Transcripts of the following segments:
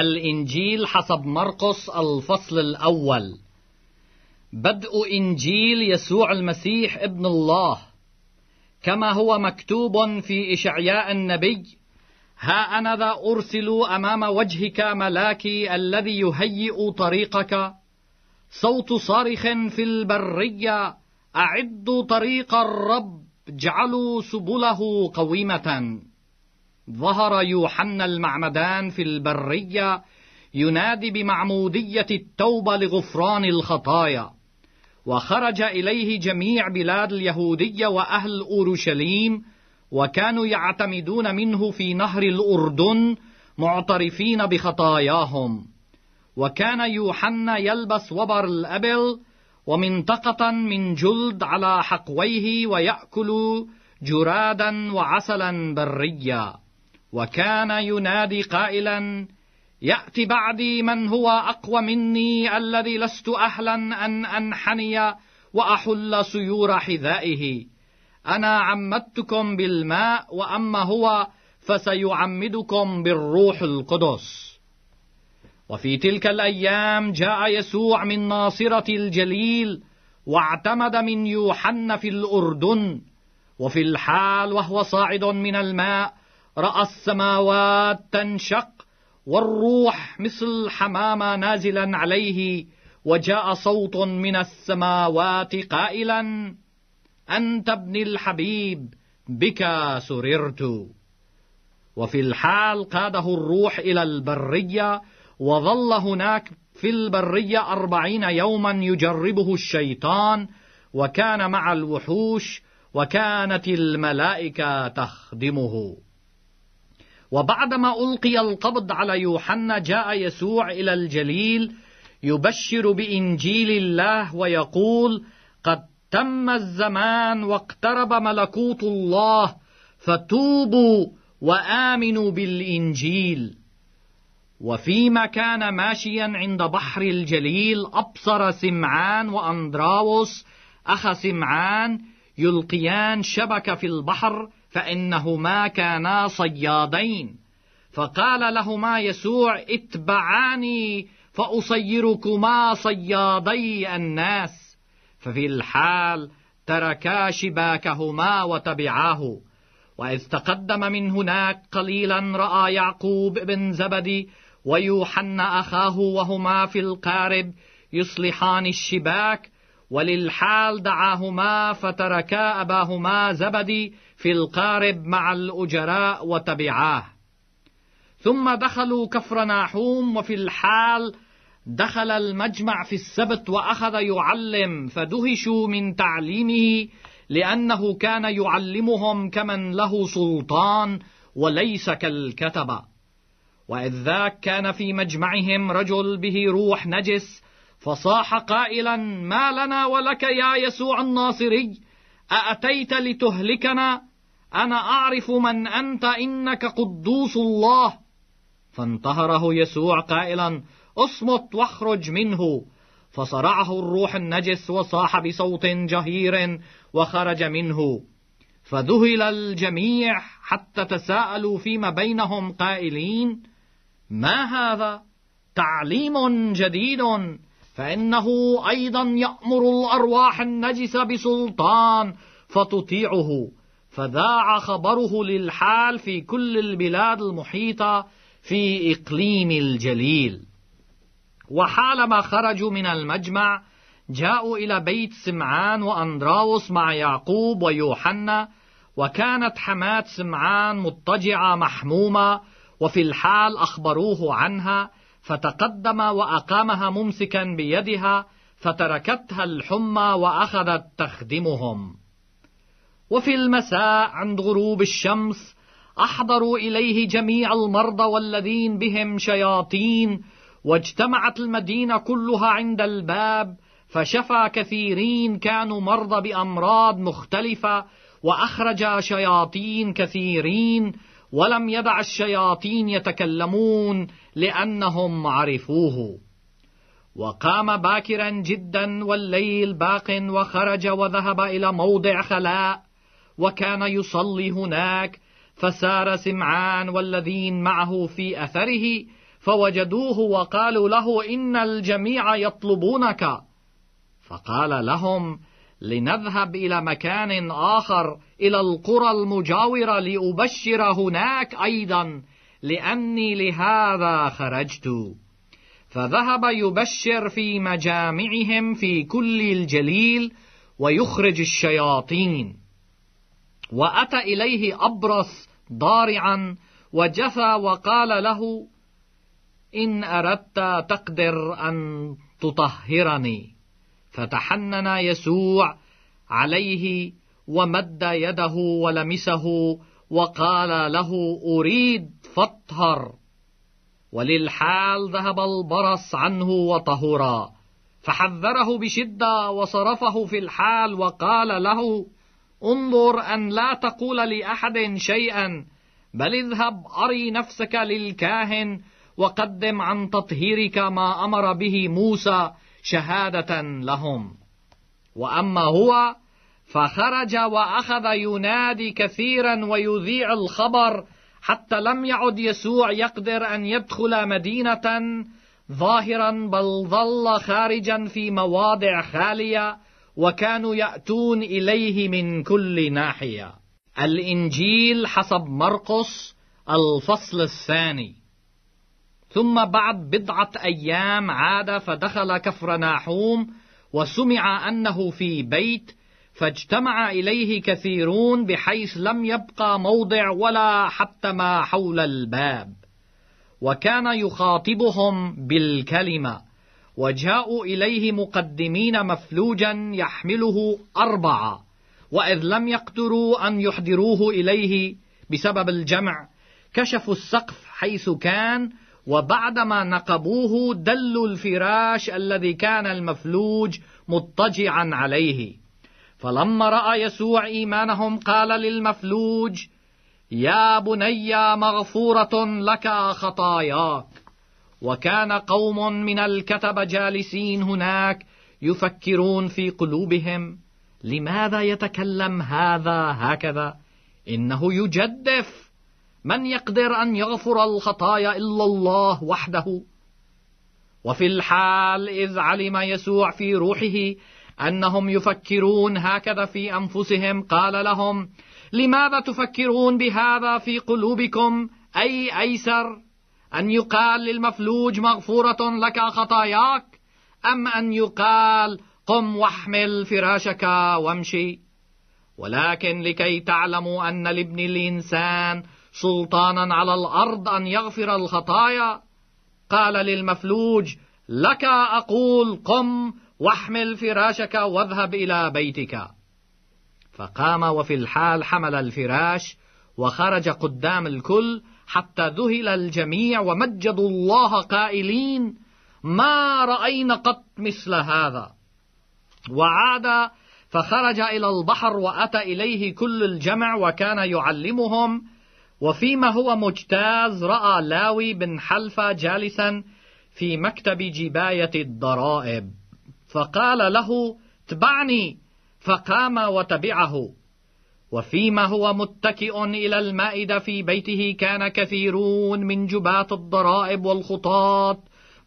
الإنجيل حسب مرقس الفصل الأول بدء إنجيل يسوع المسيح ابن الله كما هو مكتوب في إشعياء النبي ها أنا ذا أرسل أمام وجهك ملاكي الذي يهيئ طريقك صوت صارخ في البرية أعدوا طريق الرب اجعلوا سبله قويمة ظهر يوحنا المعمدان في البرية ينادي بمعمودية التوبة لغفران الخطايا وخرج إليه جميع بلاد اليهودية وأهل أورشليم وكانوا يعتمدون منه في نهر الأردن معترفين بخطاياهم وكان يوحنا يلبس وبر الأبل ومنطقة من جلد على حقويه ويأكل جرادا وعسلا بريا وكان ينادي قائلا يأت بعدي من هو أقوى مني الذي لست أهلا أن أنحني وأحل سيور حذائه أنا عمدتكم بالماء وأما هو فسيعمدكم بالروح القدس وفي تلك الأيام جاء يسوع من ناصرة الجليل واعتمد من يوحنا في الأردن وفي الحال وهو صاعد من الماء راى السماوات تنشق والروح مثل حمامه نازلا عليه وجاء صوت من السماوات قائلا انت ابن الحبيب بك سررت وفي الحال قاده الروح الى البريه وظل هناك في البريه اربعين يوما يجربه الشيطان وكان مع الوحوش وكانت الملائكه تخدمه وبعدما ألقي القبض على يوحنا جاء يسوع إلى الجليل يبشر بإنجيل الله ويقول قد تم الزمان واقترب ملكوت الله فتوبوا وامنوا بالانجيل وفيما كان ماشيا عند بحر الجليل ابصر سمعان واندراوس اخا سمعان يلقيان شبكه في البحر فإنهما كانا صيادين فقال لهما يسوع اتبعاني فأصيركما صيادي الناس ففي الحال تركا شباكهما وتبعاه وإذ تقدم من هناك قليلا رأى يعقوب بن زبدي ويوحنا أخاه وهما في القارب يصلحان الشباك وللحال دعاهما فتركا أباهما زبدي في القارب مع الأجراء وتبعاه ثم دخلوا كفر ناحوم وفي الحال دخل المجمع في السبت وأخذ يعلم فدهشوا من تعليمه لأنه كان يعلمهم كمن له سلطان وليس كالكتبة وإذ ذاك كان في مجمعهم رجل به روح نجس فصاح قائلا ما لنا ولك يا يسوع الناصري أأتيت لتهلكنا أنا أعرف من أنت إنك قدوس الله فانتهره يسوع قائلا اصمت واخرج منه فصرعه الروح النجس وصاح بصوت جهير وخرج منه فذهل الجميع حتى تساءلوا فيما بينهم قائلين ما هذا تعليم جديد فإنه أيضا يأمر الأرواح النجسة بسلطان فتطيعه فذاع خبره للحال في كل البلاد المحيطة في إقليم الجليل وحالما خرجوا من المجمع جاءوا إلى بيت سمعان وأندراوس مع يعقوب ويوحنا وكانت حماة سمعان مضطجعة محمومة وفي الحال أخبروه عنها فتقدم وأقامها ممسكا بيدها فتركتها الحمى وأخذت تخدمهم وفي المساء عند غروب الشمس أحضروا إليه جميع المرضى والذين بهم شياطين واجتمعت المدينة كلها عند الباب فشفى كثيرين كانوا مرضى بأمراض مختلفة وأخرج شياطين كثيرين ولم يدع الشياطين يتكلمون لأنهم عرفوه وقام باكرا جدا والليل باق وخرج وذهب إلى موضع خلاء وكان يصلي هناك فسار سمعان والذين معه في أثره فوجدوه وقالوا له إن الجميع يطلبونك فقال لهم لنذهب إلى مكان آخر إلى القرى المجاورة لأبشر هناك أيضا لأني لهذا خرجت فذهب يبشر في مجامعهم في كل الجليل ويخرج الشياطين وأتى إليه أبرص ضارعا وجثى وقال له إن أردت تقدر أن تطهرني فتحنن يسوع عليه ومد يده ولمسه وقال له أريد فاطهر وللحال ذهب البرص عنه وطهرا فحذره بشدة وصرفه في الحال وقال له انظر أن لا تقول لأحد شيئا بل اذهب أري نفسك للكاهن وقدم عن تطهيرك ما أمر به موسى شهادة لهم وأما هو فخرج واخذ ينادي كثيرا ويذيع الخبر حتى لم يعد يسوع يقدر ان يدخل مدينه ظاهرا بل ظل خارجا في مواضع خاليه وكانوا ياتون اليه من كل ناحيه الانجيل حسب مرقس الفصل الثاني ثم بعد بضعه ايام عاد فدخل كفر ناحوم وسمع انه في بيت فاجتمع إليه كثيرون بحيث لم يبقى موضع ولا حتى ما حول الباب وكان يخاطبهم بالكلمة وجاءوا إليه مقدمين مفلوجا يحمله أربعة وإذ لم يقدروا أن يحضروه إليه بسبب الجمع كشفوا السقف حيث كان وبعدما نقبوه دلوا الفراش الذي كان المفلوج مضطجعا عليه فلما راى يسوع ايمانهم قال للمفلوج يا بني مغفوره لك خطاياك وكان قوم من الكتب جالسين هناك يفكرون في قلوبهم لماذا يتكلم هذا هكذا انه يجدف من يقدر ان يغفر الخطايا الا الله وحده وفي الحال اذ علم يسوع في روحه أنهم يفكرون هكذا في أنفسهم قال لهم لماذا تفكرون بهذا في قلوبكم أي أيسر أن يقال للمفلوج مغفورة لك خطاياك أم أن يقال قم واحمل فراشك وامشي ولكن لكي تعلموا أن لابن الإنسان سلطانا على الأرض أن يغفر الخطايا قال للمفلوج لك أقول قم واحمل فراشك واذهب إلى بيتك فقام وفي الحال حمل الفراش وخرج قدام الكل حتى ذهل الجميع ومجدوا الله قائلين ما رأينا قط مثل هذا وعاد فخرج إلى البحر وأتى إليه كل الجمع وكان يعلمهم وفيما هو مجتاز رأى لاوي بن حلفة جالسا في مكتب جباية الضرائب فقال له اتبعني فقام وتبعه وفيما هو متكئ إلى المائدة في بيته كان كثيرون من جباة الضرائب والخطاط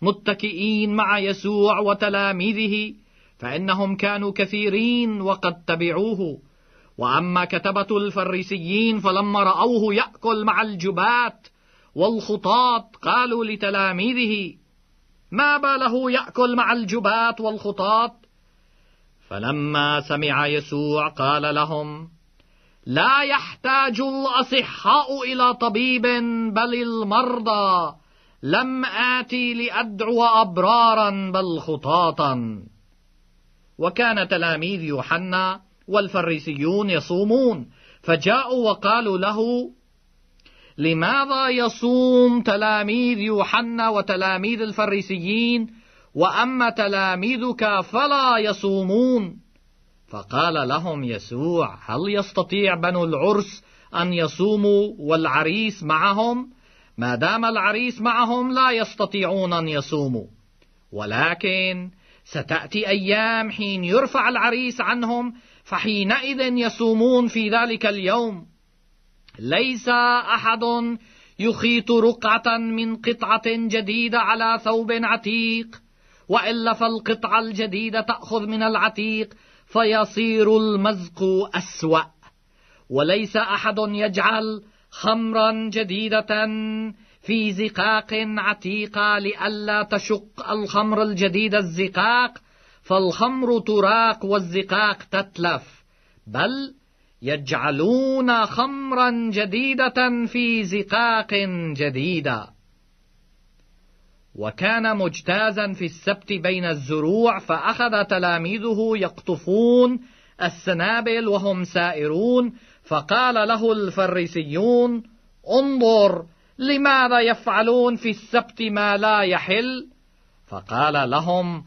متكئين مع يسوع وتلاميذه فإنهم كانوا كثيرين وقد تبعوه وأما كتبة الفريسيين فلما رأوه يأكل مع الجباة والخطاط قالوا لتلاميذه ما باله يأكل مع الجباة والخطاط فلما سمع يسوع قال لهم لا يحتاج الأصحاء إلى طبيب بل المرضى لم آتي لأدعو أبرارا بل خطاطا وكان تلاميذ يوحنا والفريسيون يصومون فجاءوا وقالوا له لماذا يصوم تلاميذ يوحنا وتلاميذ الفريسيين واما تلاميذك فلا يصومون فقال لهم يسوع هل يستطيع بنو العرس ان يصوموا والعريس معهم ما دام العريس معهم لا يستطيعون ان يصوموا ولكن ستاتي ايام حين يرفع العريس عنهم فحينئذ يصومون في ذلك اليوم ليس أحد يخيط رقعة من قطعة جديدة على ثوب عتيق وإلا فالقطعة الجديدة تأخذ من العتيق فيصير المزق أسوأ وليس أحد يجعل خمرا جديدة في زقاق عتيقة لئلا تشق الخمر الجديد الزقاق فالخمر تراق والزقاق تتلف بل يجعلون خمرا جديدة في زقاق جديدة وكان مجتازا في السبت بين الزروع فأخذ تلاميذه يقطفون السنابل وهم سائرون فقال له الفريسيون انظر لماذا يفعلون في السبت ما لا يحل فقال لهم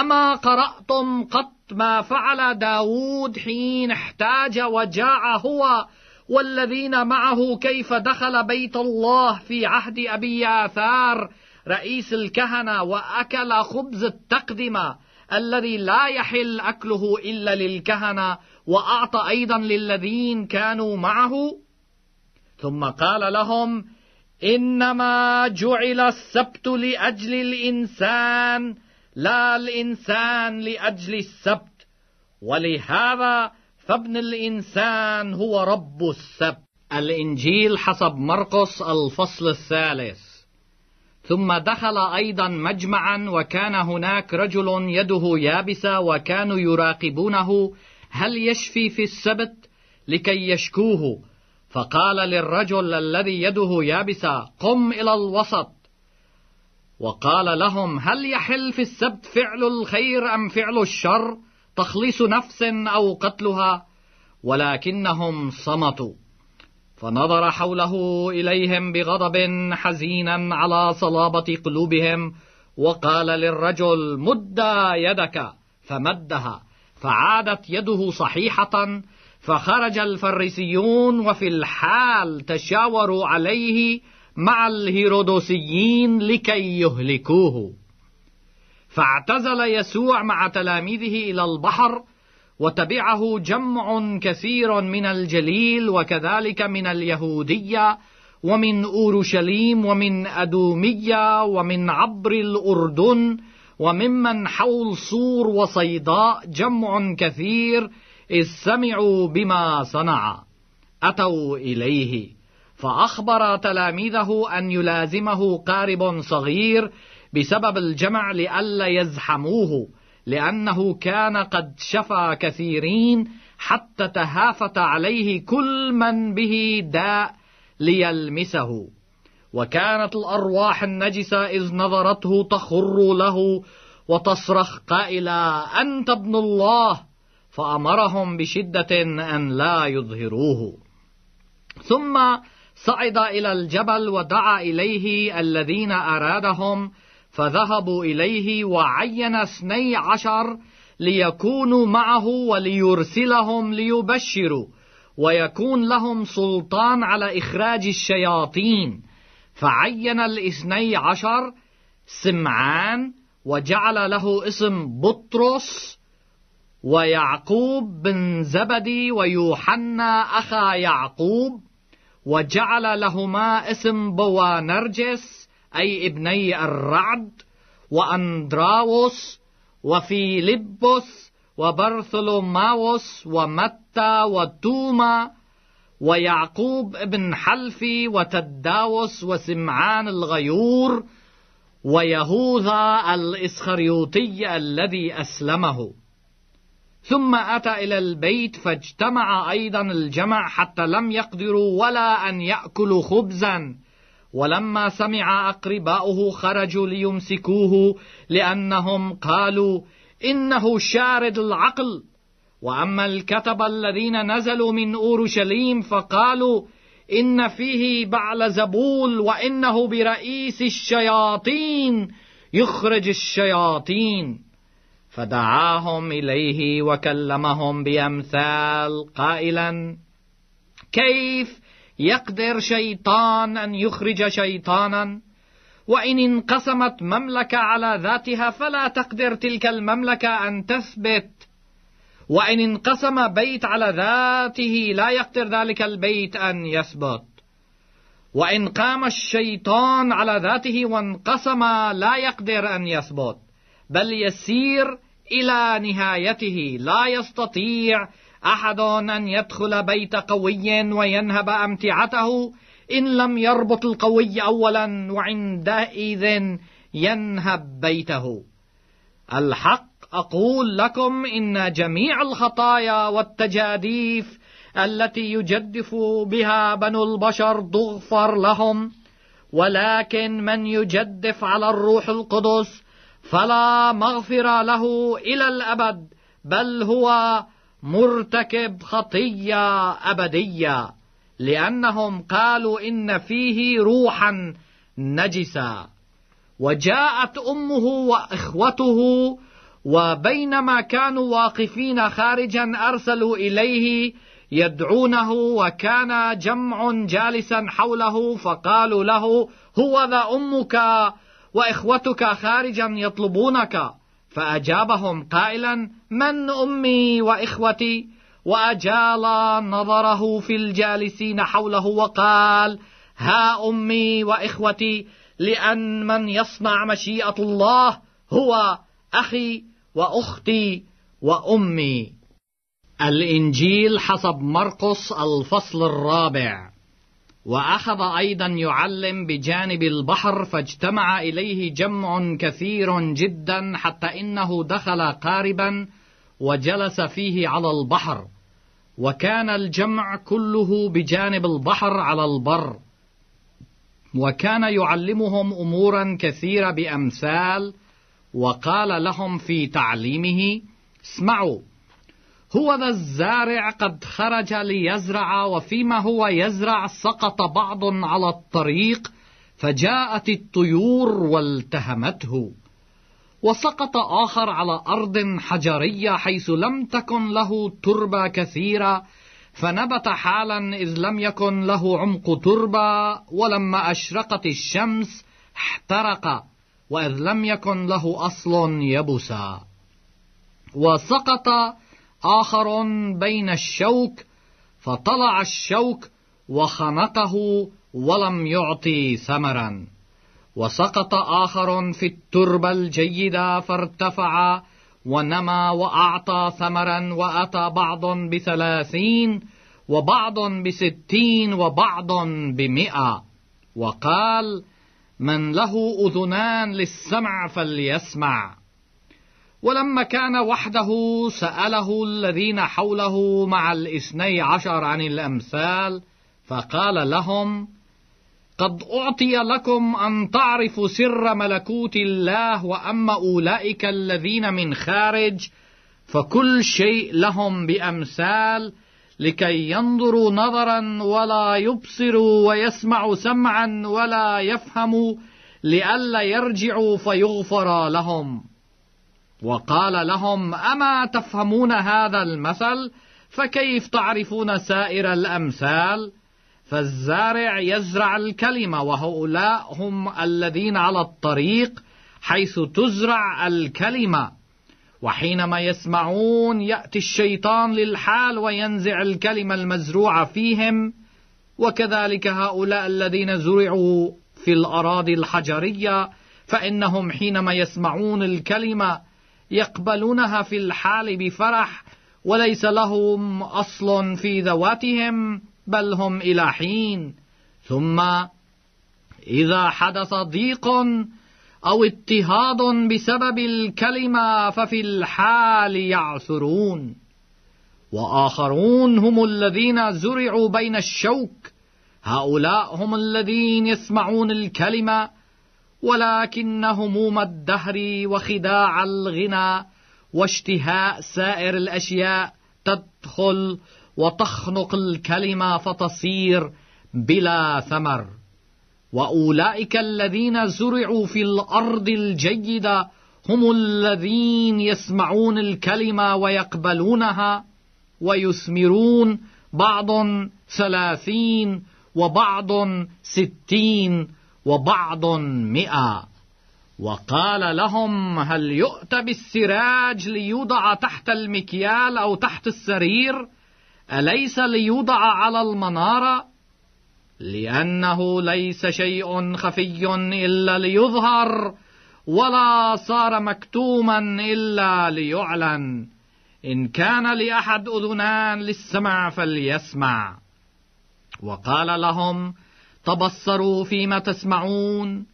أما قرأتم قط ما فعل داود حين احتاج وجاع هو والذين معه كيف دخل بيت الله في عهد أبي آثار رئيس الكهنة وأكل خبز التقدمة الذي لا يحل أكله إلا للكهنة وأعطى أيضا للذين كانوا معه ثم قال لهم إنما جعل السبت لأجل الإنسان لا الإنسان لأجل السبت ولهذا فابن الإنسان هو رب السبت الإنجيل حسب مرقس الفصل الثالث ثم دخل أيضا مجمعا وكان هناك رجل يده يابسة وكانوا يراقبونه هل يشفي في السبت لكي يشكوه فقال للرجل الذي يده يابسة قم إلى الوسط وقال لهم هل يحل في السبت فعل الخير أم فعل الشر تخليص نفس أو قتلها ولكنهم صمتوا فنظر حوله إليهم بغضب حزينا على صلابة قلوبهم وقال للرجل مد يدك فمدها فعادت يده صحيحة فخرج الفريسيون وفي الحال تشاوروا عليه مع الهيرودوسيين لكي يهلكوه فاعتزل يسوع مع تلاميذه الى البحر وتبعه جمع كثير من الجليل وكذلك من اليهوديه ومن اورشليم ومن ادوميه ومن عبر الاردن وممن حول صور وصيداء جمع كثير اذ سمعوا بما صنع اتوا اليه فأخبر تلاميذه أن يلازمه قارب صغير بسبب الجمع لئلا يزحموه لأنه كان قد شفى كثيرين حتى تهافت عليه كل من به داء ليلمسه وكانت الأرواح النجسة إذ نظرته تخر له وتصرخ قائلا أنت ابن الله فأمرهم بشدة أن لا يظهروه ثم صعد إلى الجبل ودعا إليه الذين أرادهم فذهبوا إليه وعين اثني عشر ليكونوا معه وليرسلهم ليبشروا ويكون لهم سلطان على إخراج الشياطين فعين الاثني عشر سمعان وجعل له اسم بطرس ويعقوب بن زبدي ويوحنا أخا يعقوب وجعل لهما اسم بوانرجس أي ابني الرعد وأندراوس وفيلبس وبرثلوماوس ومتى وتوما ويعقوب ابن حلفي وتداوس وسمعان الغيور ويهوذا الإسخريوطي الذي أسلمه ثم أتى إلى البيت فاجتمع أيضا الجمع حتى لم يقدروا ولا أن يأكلوا خبزا ولما سمع أقرباؤه خرجوا ليمسكوه لأنهم قالوا إنه شارد العقل وأما الكتبة الذين نزلوا من أورشليم فقالوا إن فيه بعل زبول وإنه برئيس الشياطين يخرج الشياطين فدعاهم اليه وكلمهم بامثال قائلا كيف يقدر شيطان ان يخرج شيطانا وان انقسمت مملكه على ذاتها فلا تقدر تلك المملكه ان تثبت وان انقسم بيت على ذاته لا يقدر ذلك البيت ان يثبت وان قام الشيطان على ذاته وانقسم لا يقدر ان يثبت بل يسير إلى نهايته لا يستطيع أحد أن يدخل بيت قوي وينهب أمتعته إن لم يربط القوي أولا وعندئذ ينهب بيته الحق أقول لكم إن جميع الخطايا والتجاديف التي يجدف بها بنو البشر تغفر لهم ولكن من يجدف على الروح القدس فلا مغفرة له إلى الأبد بل هو مرتكب خطية أبدية لأنهم قالوا إن فيه روحا نجسا وجاءت أمه وإخوته وبينما كانوا واقفين خارجا أرسلوا إليه يدعونه وكان جمع جالسا حوله فقالوا له هو ذا أمك وإخوتك خارجا يطلبونك فأجابهم قائلا من أمي وإخوتي وأجال نظره في الجالسين حوله وقال ها أمي وإخوتي لأن من يصنع مشيئة الله هو أخي وأختي وأمي الإنجيل حسب مرقس الفصل الرابع وأخذ أيضا يعلم بجانب البحر فاجتمع إليه جمع كثير جدا حتى إنه دخل قاربا وجلس فيه على البحر وكان الجمع كله بجانب البحر على البر وكان يعلمهم أمورا كثيرة بأمثال وقال لهم في تعليمه اسمعوا هو ذا الزارع قد خرج ليزرع وفيما هو يزرع سقط بعض على الطريق فجاءت الطيور والتهمته وسقط آخر على أرض حجرية حيث لم تكن له تربة كثيرة فنبت حالا إذ لم يكن له عمق تربة ولما أشرقت الشمس احترق وإذ لم يكن له أصل يبسا وسقط آخر بين الشوك فطلع الشوك وخنقه ولم يعطي ثمرا وسقط آخر في التربة الجيدة فارتفع ونما وأعطى ثمرا وأتى بعض بثلاثين وبعض بستين وبعض بمئة وقال من له أذنان للسمع فليسمع ولما كان وحده سأله الذين حوله مع الاثني عشر عن الأمثال فقال لهم قد أعطي لكم أن تعرفوا سر ملكوت الله وأما أولئك الذين من خارج فكل شيء لهم بأمثال لكي ينظروا نظرا ولا يبصروا ويسمعوا سمعا ولا يفهموا لئلا يرجعوا فيغفر لهم وقال لهم اما تفهمون هذا المثل فكيف تعرفون سائر الامثال فالزارع يزرع الكلمه وهؤلاء هم الذين على الطريق حيث تزرع الكلمه وحينما يسمعون ياتي الشيطان للحال وينزع الكلمه المزروعه فيهم وكذلك هؤلاء الذين زرعوا في الاراضي الحجريه فانهم حينما يسمعون الكلمه يقبلونها في الحال بفرح وليس لهم أصل في ذواتهم بل هم إلى حين ثم إذا حدث ضيق أو اضطهاد بسبب الكلمة ففي الحال يعثرون وآخرون هم الذين زرعوا بين الشوك هؤلاء هم الذين يسمعون الكلمة ولكن هموم الدهر وخداع الغنى واشتهاء سائر الاشياء تدخل وتخنق الكلمه فتصير بلا ثمر واولئك الذين زرعوا في الارض الجيده هم الذين يسمعون الكلمه ويقبلونها ويثمرون بعض ثلاثين وبعض ستين وبعض مئة وقال لهم هل يؤتى بالسراج ليوضع تحت المكيال أو تحت السرير أليس ليوضع على المنارة لأنه ليس شيء خفي إلا ليظهر ولا صار مكتوما إلا ليعلن إن كان لأحد أذنان للسمع فليسمع وقال لهم تبصروا فيما تسمعون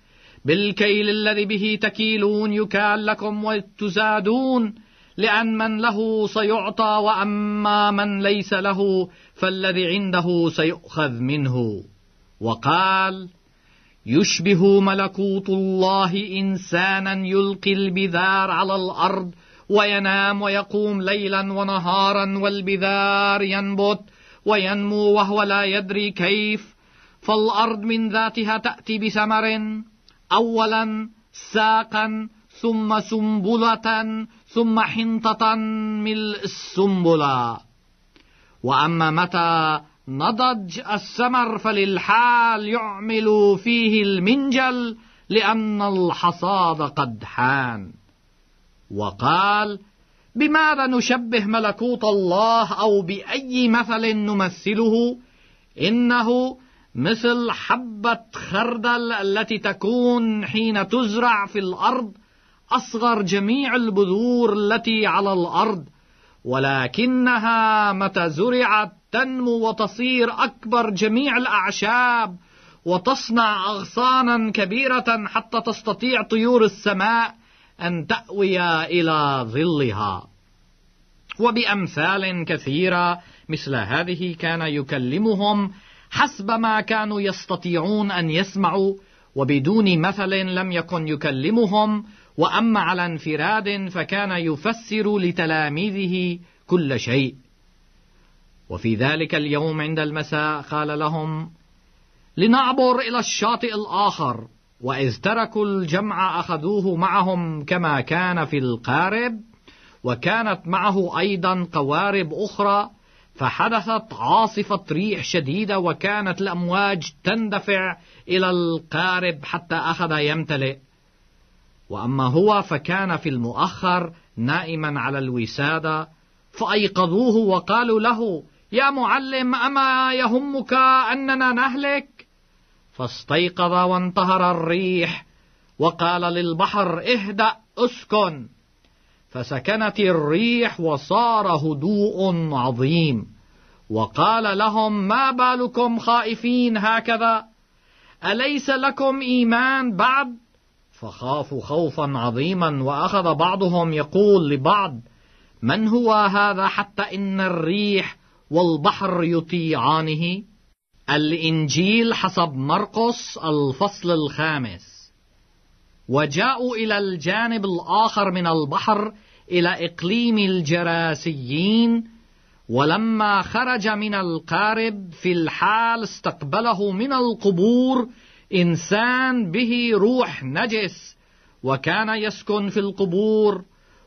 بالكيل الذي به تكيلون يكال لكم وتزادون لأن من له سيعطى وأما من ليس له فالذي عنده سيؤخذ منه وقال يشبه ملكوت الله إنسانا يلقي البذار على الأرض وينام ويقوم ليلا ونهارا والبذار ينبت وينمو وهو لا يدري كيف فالارض من ذاتها تاتي بثمر اولا ساقا ثم سنبله ثم حنطه ملء السنبله واما متى نضج الثمر فللحال يعمل فيه المنجل لان الحصاد قد حان وقال بماذا نشبه ملكوت الله او باي مثل نمثله انه مثل حبة خردل التي تكون حين تزرع في الأرض أصغر جميع البذور التي على الأرض ولكنها متى زرعت تنمو وتصير أكبر جميع الأعشاب وتصنع أغصانا كبيرة حتى تستطيع طيور السماء أن تأوي إلى ظلها وبأمثال كثيرة مثل هذه كان يكلمهم حسب ما كانوا يستطيعون أن يسمعوا وبدون مثل لم يكن يكلمهم وأما على انفراد فكان يفسر لتلاميذه كل شيء وفي ذلك اليوم عند المساء قال لهم لنعبر إلى الشاطئ الآخر وإذ تركوا الجمع أخذوه معهم كما كان في القارب وكانت معه أيضا قوارب أخرى فحدثت عاصفة ريح شديدة وكانت الأمواج تندفع إلى القارب حتى أخذ يمتلئ وأما هو فكان في المؤخر نائما على الوسادة فأيقظوه وقالوا له يا معلم أما يهمك أننا نهلك فاستيقظ وانتهر الريح وقال للبحر اهدأ اسكن فسكنت الريح وصار هدوء عظيم وقال لهم ما بالكم خائفين هكذا اليس لكم ايمان بعد فخافوا خوفا عظيما واخذ بعضهم يقول لبعض من هو هذا حتى ان الريح والبحر يطيعانه الانجيل حسب مرقس الفصل الخامس وجاءوا إلى الجانب الآخر من البحر إلى إقليم الجراسيين ولما خرج من القارب في الحال استقبله من القبور إنسان به روح نجس وكان يسكن في القبور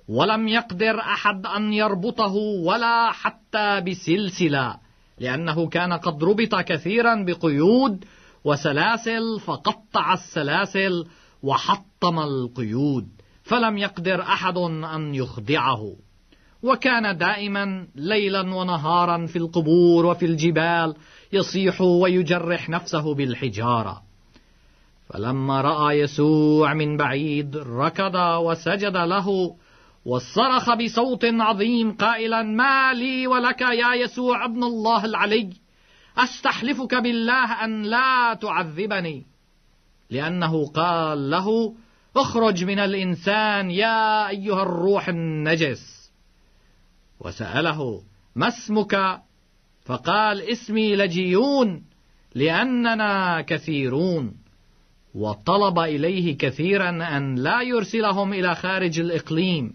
ولم يقدر أحد أن يربطه ولا حتى بسلسلة لأنه كان قد ربط كثيرا بقيود وسلاسل فقطع السلاسل وحطم القيود فلم يقدر احد ان يخدعه وكان دائما ليلا ونهارا في القبور وفي الجبال يصيح ويجرح نفسه بالحجاره فلما راى يسوع من بعيد ركض وسجد له وصرخ بصوت عظيم قائلا ما لي ولك يا يسوع ابن الله العلي استحلفك بالله ان لا تعذبني لأنه قال له اخرج من الإنسان يا أيها الروح النجس وسأله ما اسمك فقال اسمي لجيون لأننا كثيرون وطلب إليه كثيرا أن لا يرسلهم إلى خارج الإقليم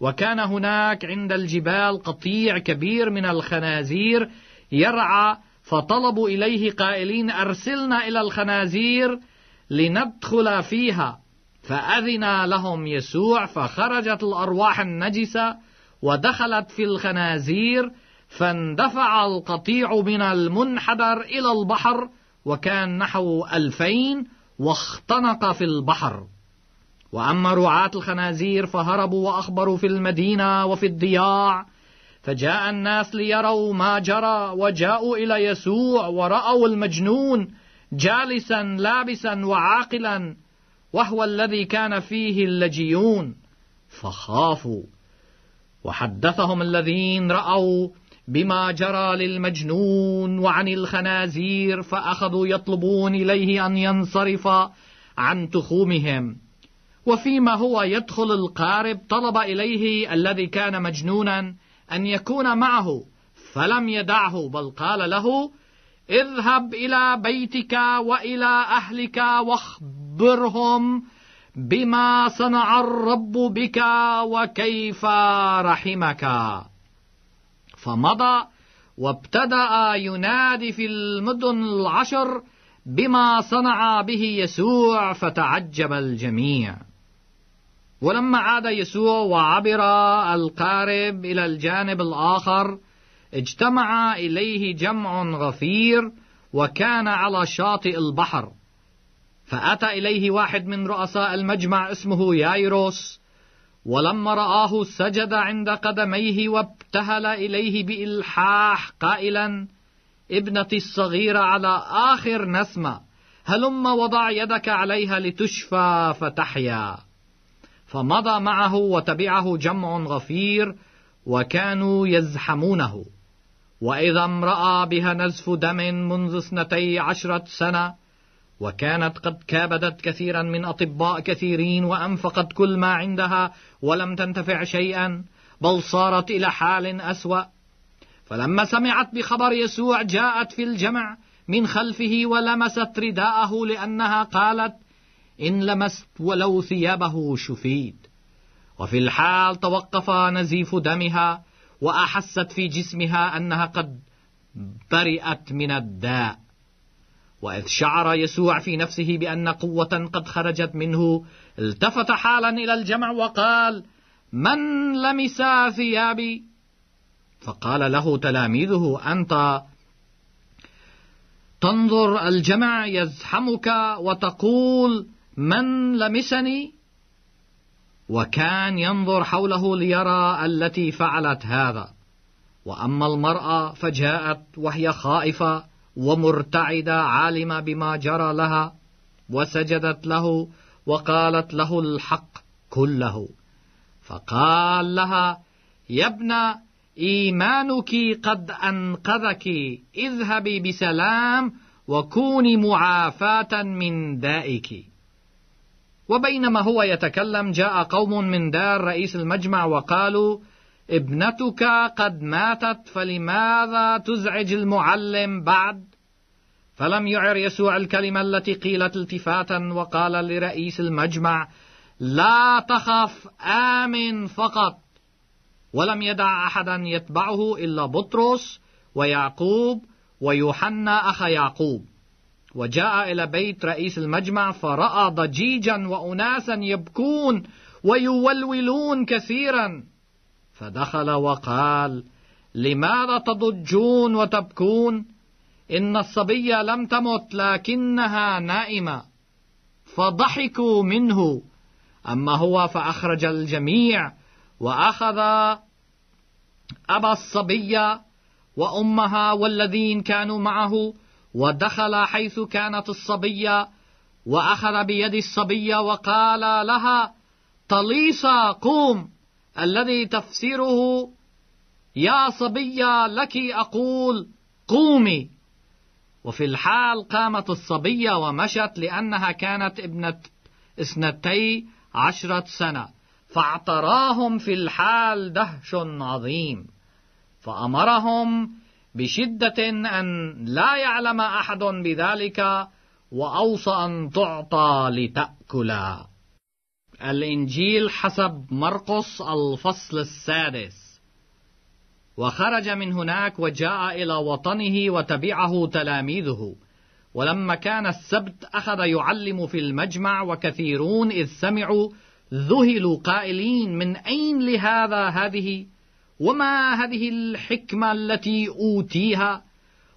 وكان هناك عند الجبال قطيع كبير من الخنازير يرعى فطلبوا إليه قائلين أرسلنا إلى الخنازير لندخل فيها فأذن لهم يسوع فخرجت الأرواح النجسة ودخلت في الخنازير فاندفع القطيع من المنحدر إلى البحر وكان نحو ألفين واختنق في البحر وأما رعاة الخنازير فهربوا وأخبروا في المدينة وفي الضياع فجاء الناس ليروا ما جرى وجاءوا إلى يسوع ورأوا المجنون جالسا لابسا وعاقلا وهو الذي كان فيه اللجيون فخافوا وحدثهم الذين رأوا بما جرى للمجنون وعن الخنازير فأخذوا يطلبون إليه أن ينصرف عن تخومهم وفيما هو يدخل القارب طلب إليه الذي كان مجنونا أن يكون معه فلم يدعه بل قال له اذهب إلى بيتك وإلى أهلك واخبرهم بما صنع الرب بك وكيف رحمك فمضى وابتدا ينادي في المدن العشر بما صنع به يسوع فتعجب الجميع ولما عاد يسوع وعبر القارب الى الجانب الاخر اجتمع إليه جمع غفير وكان على شاطئ البحر فأتى إليه واحد من رؤساء المجمع اسمه يايروس ولما رآه سجد عند قدميه وابتهل إليه بإلحاح قائلا ابنتي الصغيرة على آخر نسمة هلم وضع يدك عليها لتشفى فتحيا فمضى معه وتبعه جمع غفير وكانوا يزحمونه وإذا امرأة بها نزف دم منذ اثنتي عشرة سنة وكانت قد كابدت كثيرا من أطباء كثيرين وأنفقت كل ما عندها ولم تنتفع شيئا بل صارت إلى حال أسوأ فلما سمعت بخبر يسوع جاءت في الجمع من خلفه ولمست رداءه لأنها قالت إن لمست ولو ثيابه شفيت وفي الحال توقف نزيف دمها وأحست في جسمها أنها قد برئت من الداء وإذ شعر يسوع في نفسه بأن قوة قد خرجت منه التفت حالا إلى الجمع وقال من لمس ثيابي فقال له تلاميذه أنت تنظر الجمع يزحمك وتقول من لمسني وكان ينظر حوله ليرى التي فعلت هذا واما المراه فجاءت وهي خائفه ومرتعده عالمه بما جرى لها وسجدت له وقالت له الحق كله فقال لها يا ابنه ايمانك قد انقذك اذهبي بسلام وكوني معافاه من دائك وبينما هو يتكلم جاء قوم من دار رئيس المجمع وقالوا ابنتك قد ماتت فلماذا تزعج المعلم بعد فلم يعر يسوع الكلمة التي قيلت التفاتا وقال لرئيس المجمع لا تخف آمن فقط ولم يدع أحدا يتبعه إلا بطرس ويعقوب ويوحنا أخ يعقوب وجاء إلى بيت رئيس المجمع فرأى ضجيجا وأناسا يبكون ويولولون كثيرا فدخل وقال لماذا تضجون وتبكون إن الصبية لم تمت لكنها نائمة فضحكوا منه أما هو فأخرج الجميع وأخذ أبا الصبية وأمها والذين كانوا معه ودخل حيث كانت الصبية وأخذ بيد الصبية وقال لها طليصة قوم الذي تفسيره يا صبية لك أقول قومي وفي الحال قامت الصبية ومشت لأنها كانت ابنة اثنتي عشرة سنة فاعتراهم في الحال دهش عظيم فأمرهم بشدة أن لا يعلم أحد بذلك وأوصى أن تعطى لتأكل الإنجيل حسب مرقس الفصل السادس وخرج من هناك وجاء إلى وطنه وتبعه تلاميذه ولما كان السبت أخذ يعلم في المجمع وكثيرون إذ سمعوا ذهلوا قائلين من أين لهذا هذه وما هذه الحكمة التي أوتيها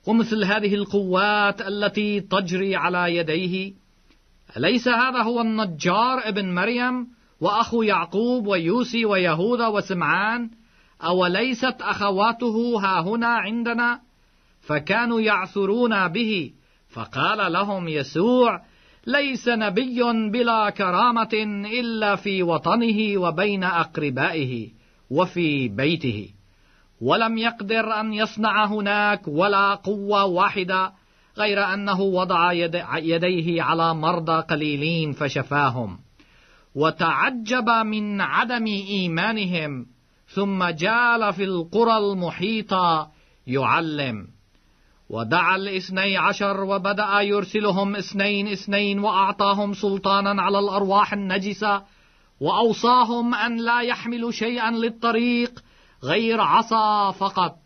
ومثل هذه القوات التي تجري على يديه أليس هذا هو النجار ابن مريم وأخو يعقوب ويوسي ويهوذا وسمعان أوليست أخواته ها هنا عندنا فكانوا يعثرون به فقال لهم يسوع ليس نبي بلا كرامة إلا في وطنه وبين أقربائه وفي بيته ولم يقدر أن يصنع هناك ولا قوة واحدة غير أنه وضع يديه على مرضى قليلين فشفاهم وتعجب من عدم إيمانهم ثم جال في القرى المحيطة يعلم ودعا الاثني عشر وبدأ يرسلهم اثنين اثنين وأعطاهم سلطانا على الأرواح النجسة واوصاهم ان لا يحملوا شيئا للطريق غير عصا فقط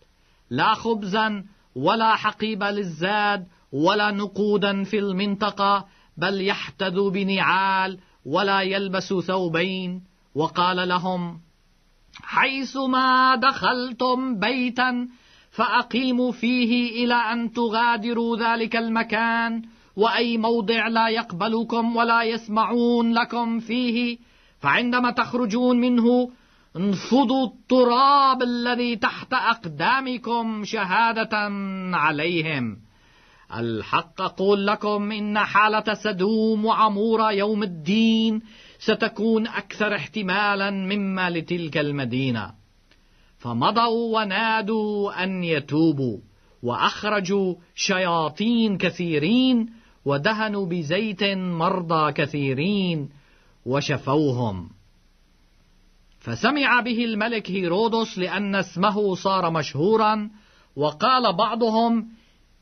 لا خبزا ولا حقيب للزاد ولا نقودا في المنطقه بل يحتذ بنعال ولا يلبس ثوبين وقال لهم حيثما دخلتم بيتا فأقيموا فيه إلى أن تغادروا ذلك المكان وأي موضع لا يقبلكم ولا يسمعون لكم فيه فعندما تخرجون منه انفضوا التراب الذي تحت أقدامكم شهادة عليهم الحق قول لكم إن حالة سدوم وعمورة يوم الدين ستكون أكثر احتمالا مما لتلك المدينة فمضوا ونادوا أن يتوبوا وأخرجوا شياطين كثيرين ودهنوا بزيت مرضى كثيرين وشفوهم فسمع به الملك هيرودس لأن اسمه صار مشهورا وقال بعضهم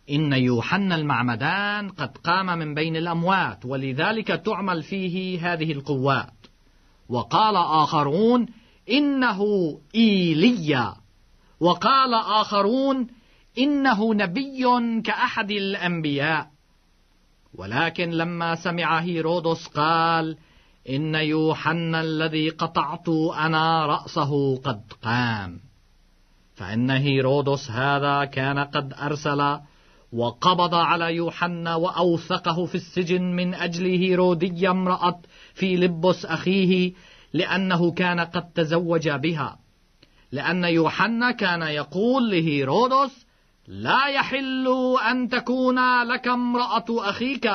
إن يوحنا المعمدان قد قام من بين الأموات ولذلك تعمل فيه هذه القوات وقال آخرون إنه إيليا وقال آخرون إنه نبي كأحد الأنبياء ولكن لما سمع هيرودس قال إن يوحنا الذي قطعت أنا رأسه قد قام فإن هيرودس هذا كان قد أرسل وقبض على يوحنا وأوثقه في السجن من أجل هيرودية امرأة فيلبس أخيه لأنه كان قد تزوج بها لأن يوحنا كان يقول لهيرودس لا يحل أن تكون لك امرأة أخيك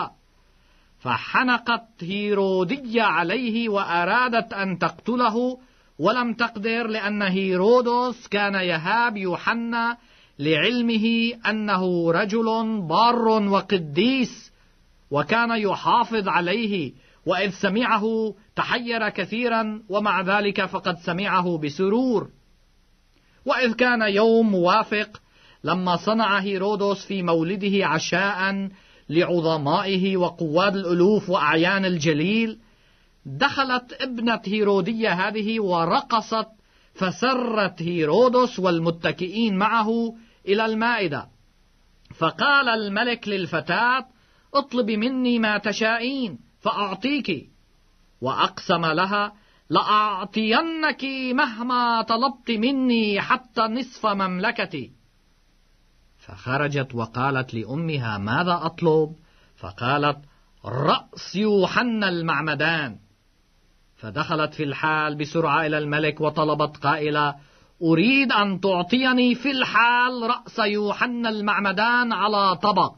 فحنقت هيرودية عليه وأرادت أن تقتله ولم تقدر لأن هيرودس كان يهاب يوحنا لعلمه أنه رجل بار وقديس وكان يحافظ عليه وإذ سمعه تحير كثيرا ومع ذلك فقد سمعه بسرور وإذ كان يوم موافق لما صنع هيرودس في مولده عشاء لعظمائه وقواد الألوف وأعيان الجليل دخلت ابنة هيرودية هذه ورقصت فسرت هيرودس والمتكئين معه إلى المائدة فقال الملك للفتاة اطلبي مني ما تشائين فأعطيك وأقسم لها لأعطينك مهما طلبت مني حتى نصف مملكتي فخرجت وقالت لأمها ماذا أطلب فقالت رأس يوحنا المعمدان فدخلت في الحال بسرعة إلى الملك وطلبت قائلة أريد أن تعطيني في الحال رأس يوحنا المعمدان على طبق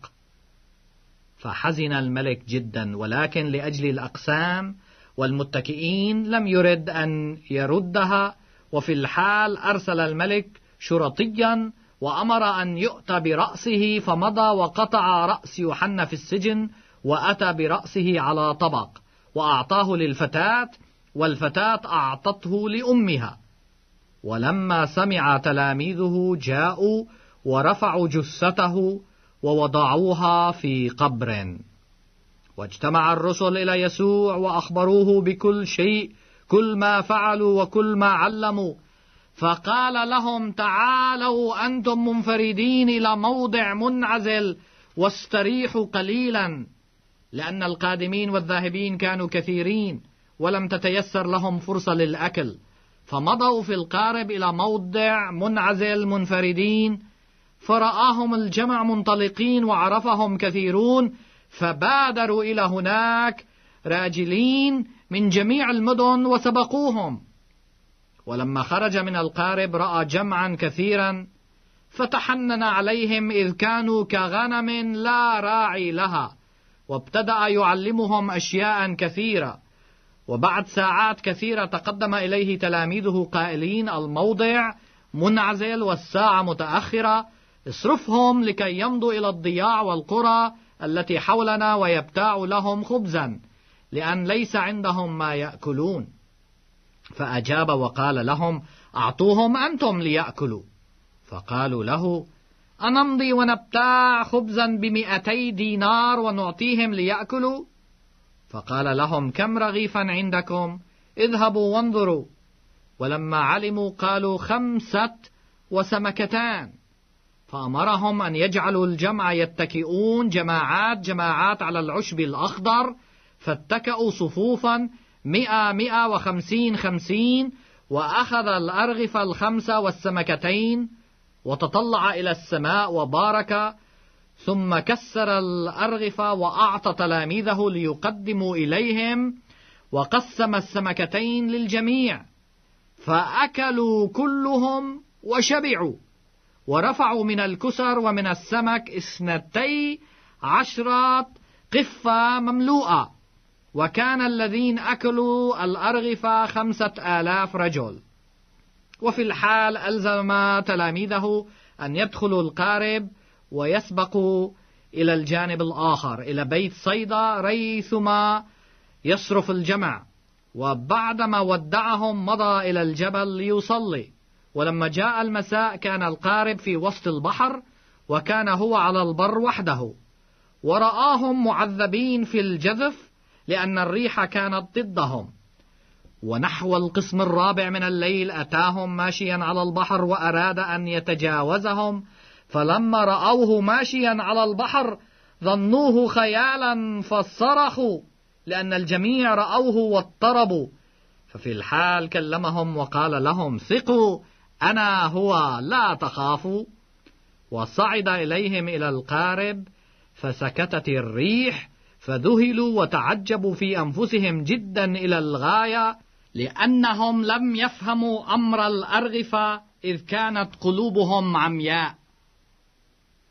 فحزن الملك جدا ولكن لأجل الأقسام والمتكئين لم يرد أن يردها وفي الحال أرسل الملك شرطيا وأمر أن يؤتى برأسه فمضى وقطع رأس يوحنا في السجن وأتى برأسه على طبق وأعطاه للفتاة والفتاة أعطته لأمها ولما سمع تلاميذه جاءوا ورفعوا جثته ووضعوها في قبر واجتمع الرسل إلى يسوع وأخبروه بكل شيء كل ما فعلوا وكل ما علموا فقال لهم تعالوا أنتم منفردين إلى موضع منعزل واستريحوا قليلا لأن القادمين والذاهبين كانوا كثيرين ولم تتيسر لهم فرصة للأكل فمضوا في القارب إلى موضع منعزل منفردين فرآهم الجمع منطلقين وعرفهم كثيرون فبادروا إلى هناك راجلين من جميع المدن وسبقوهم ولما خرج من القارب راى جمعا كثيرا فتحنن عليهم اذ كانوا كغنم لا راعي لها وابتدا يعلمهم اشياء كثيره وبعد ساعات كثيره تقدم اليه تلاميذه قائلين الموضع منعزل والساعه متاخره اصرفهم لكي يمضوا الى الضياع والقرى التي حولنا ويبتاعوا لهم خبزا لان ليس عندهم ما ياكلون فأجاب وقال لهم أعطوهم أنتم ليأكلوا فقالوا له أنمضي ونبتاع خبزا بمئتي دينار ونعطيهم ليأكلوا فقال لهم كم رغيفا عندكم اذهبوا وانظروا ولما علموا قالوا خمسة وسمكتان فأمرهم أن يجعلوا الجمع يتكئون جماعات جماعات على العشب الأخضر فاتكأوا صفوفا مئة مئة وخمسين خمسين وأخذ الأرغف الخمسة والسمكتين وتطلع إلى السماء وبارك ثم كسر الأرغف وأعطى تلاميذه ليقدموا إليهم وقسم السمكتين للجميع فأكلوا كلهم وشبعوا ورفعوا من الكسر ومن السمك اثنتي عشرة قفة مملوءة وكان الذين أكلوا الأرغفة خمسة آلاف رجل وفي الحال ألزم تلاميذه أن يدخلوا القارب ويسبقوا إلى الجانب الآخر إلى بيت صيدا ريثما يصرف الجمع وبعدما ودعهم مضى إلى الجبل ليصلي ولما جاء المساء كان القارب في وسط البحر وكان هو على البر وحده ورآهم معذبين في الجذف لأن الريح كانت ضدهم ونحو القسم الرابع من الليل أتاهم ماشيا على البحر وأراد أن يتجاوزهم فلما رأوه ماشيا على البحر ظنوه خيالا فصرخوا لأن الجميع رأوه واضطربوا ففي الحال كلمهم وقال لهم ثقوا أنا هو لا تخافوا وصعد إليهم إلى القارب فسكتت الريح فذهلوا وتعجبوا في أنفسهم جدا إلى الغاية لأنهم لم يفهموا أمر الأرغفة إذ كانت قلوبهم عمياء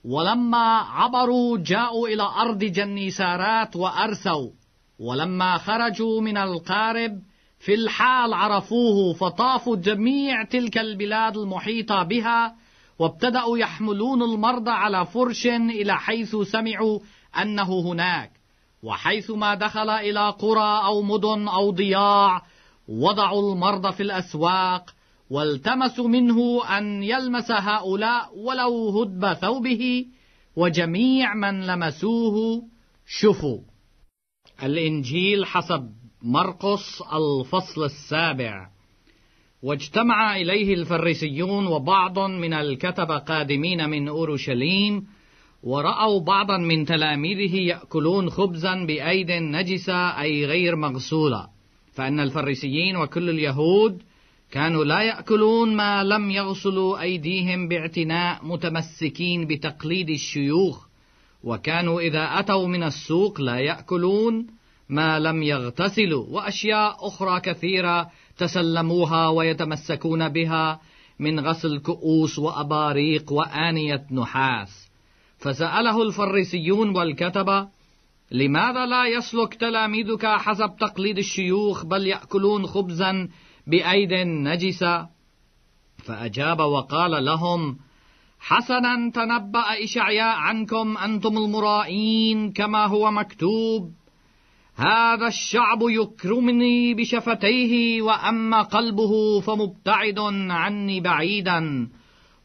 ولما عبروا جاءوا إلى أرض جنيسارات وارسوا ولما خرجوا من القارب في الحال عرفوه فطافوا جميع تلك البلاد المحيطة بها وابتدأوا يحملون المرضى على فرش إلى حيث سمعوا أنه هناك وحيثما دخل إلى قرى أو مدن أو ضياع وضعوا المرضى في الأسواق والتمسوا منه أن يلمس هؤلاء ولو هدب ثوبه وجميع من لمسوه شفوا الإنجيل حسب مرقس الفصل السابع واجتمع إليه الفريسيون وبعض من الكتبة قادمين من أورشليم ورأوا بعضا من تلاميذه يأكلون خبزا بأيد نجسة أي غير مغسولة فإن الفريسيين وكل اليهود كانوا لا يأكلون ما لم يغسلوا أيديهم باعتناء متمسكين بتقليد الشيوخ وكانوا إذا أتوا من السوق لا يأكلون ما لم يغتسلوا وأشياء أخرى كثيرة تسلموها ويتمسكون بها من غسل كؤوس وأباريق وآنية نحاس فسأله الفريسيون والكتبة لماذا لا يسلك تلاميذك حسب تقليد الشيوخ بل يأكلون خبزا بأيد نجسة فأجاب وقال لهم حسنا تنبأ إشعياء عنكم أنتم المرائين كما هو مكتوب هذا الشعب يكرمني بشفتيه وأما قلبه فمبتعد عني بعيدا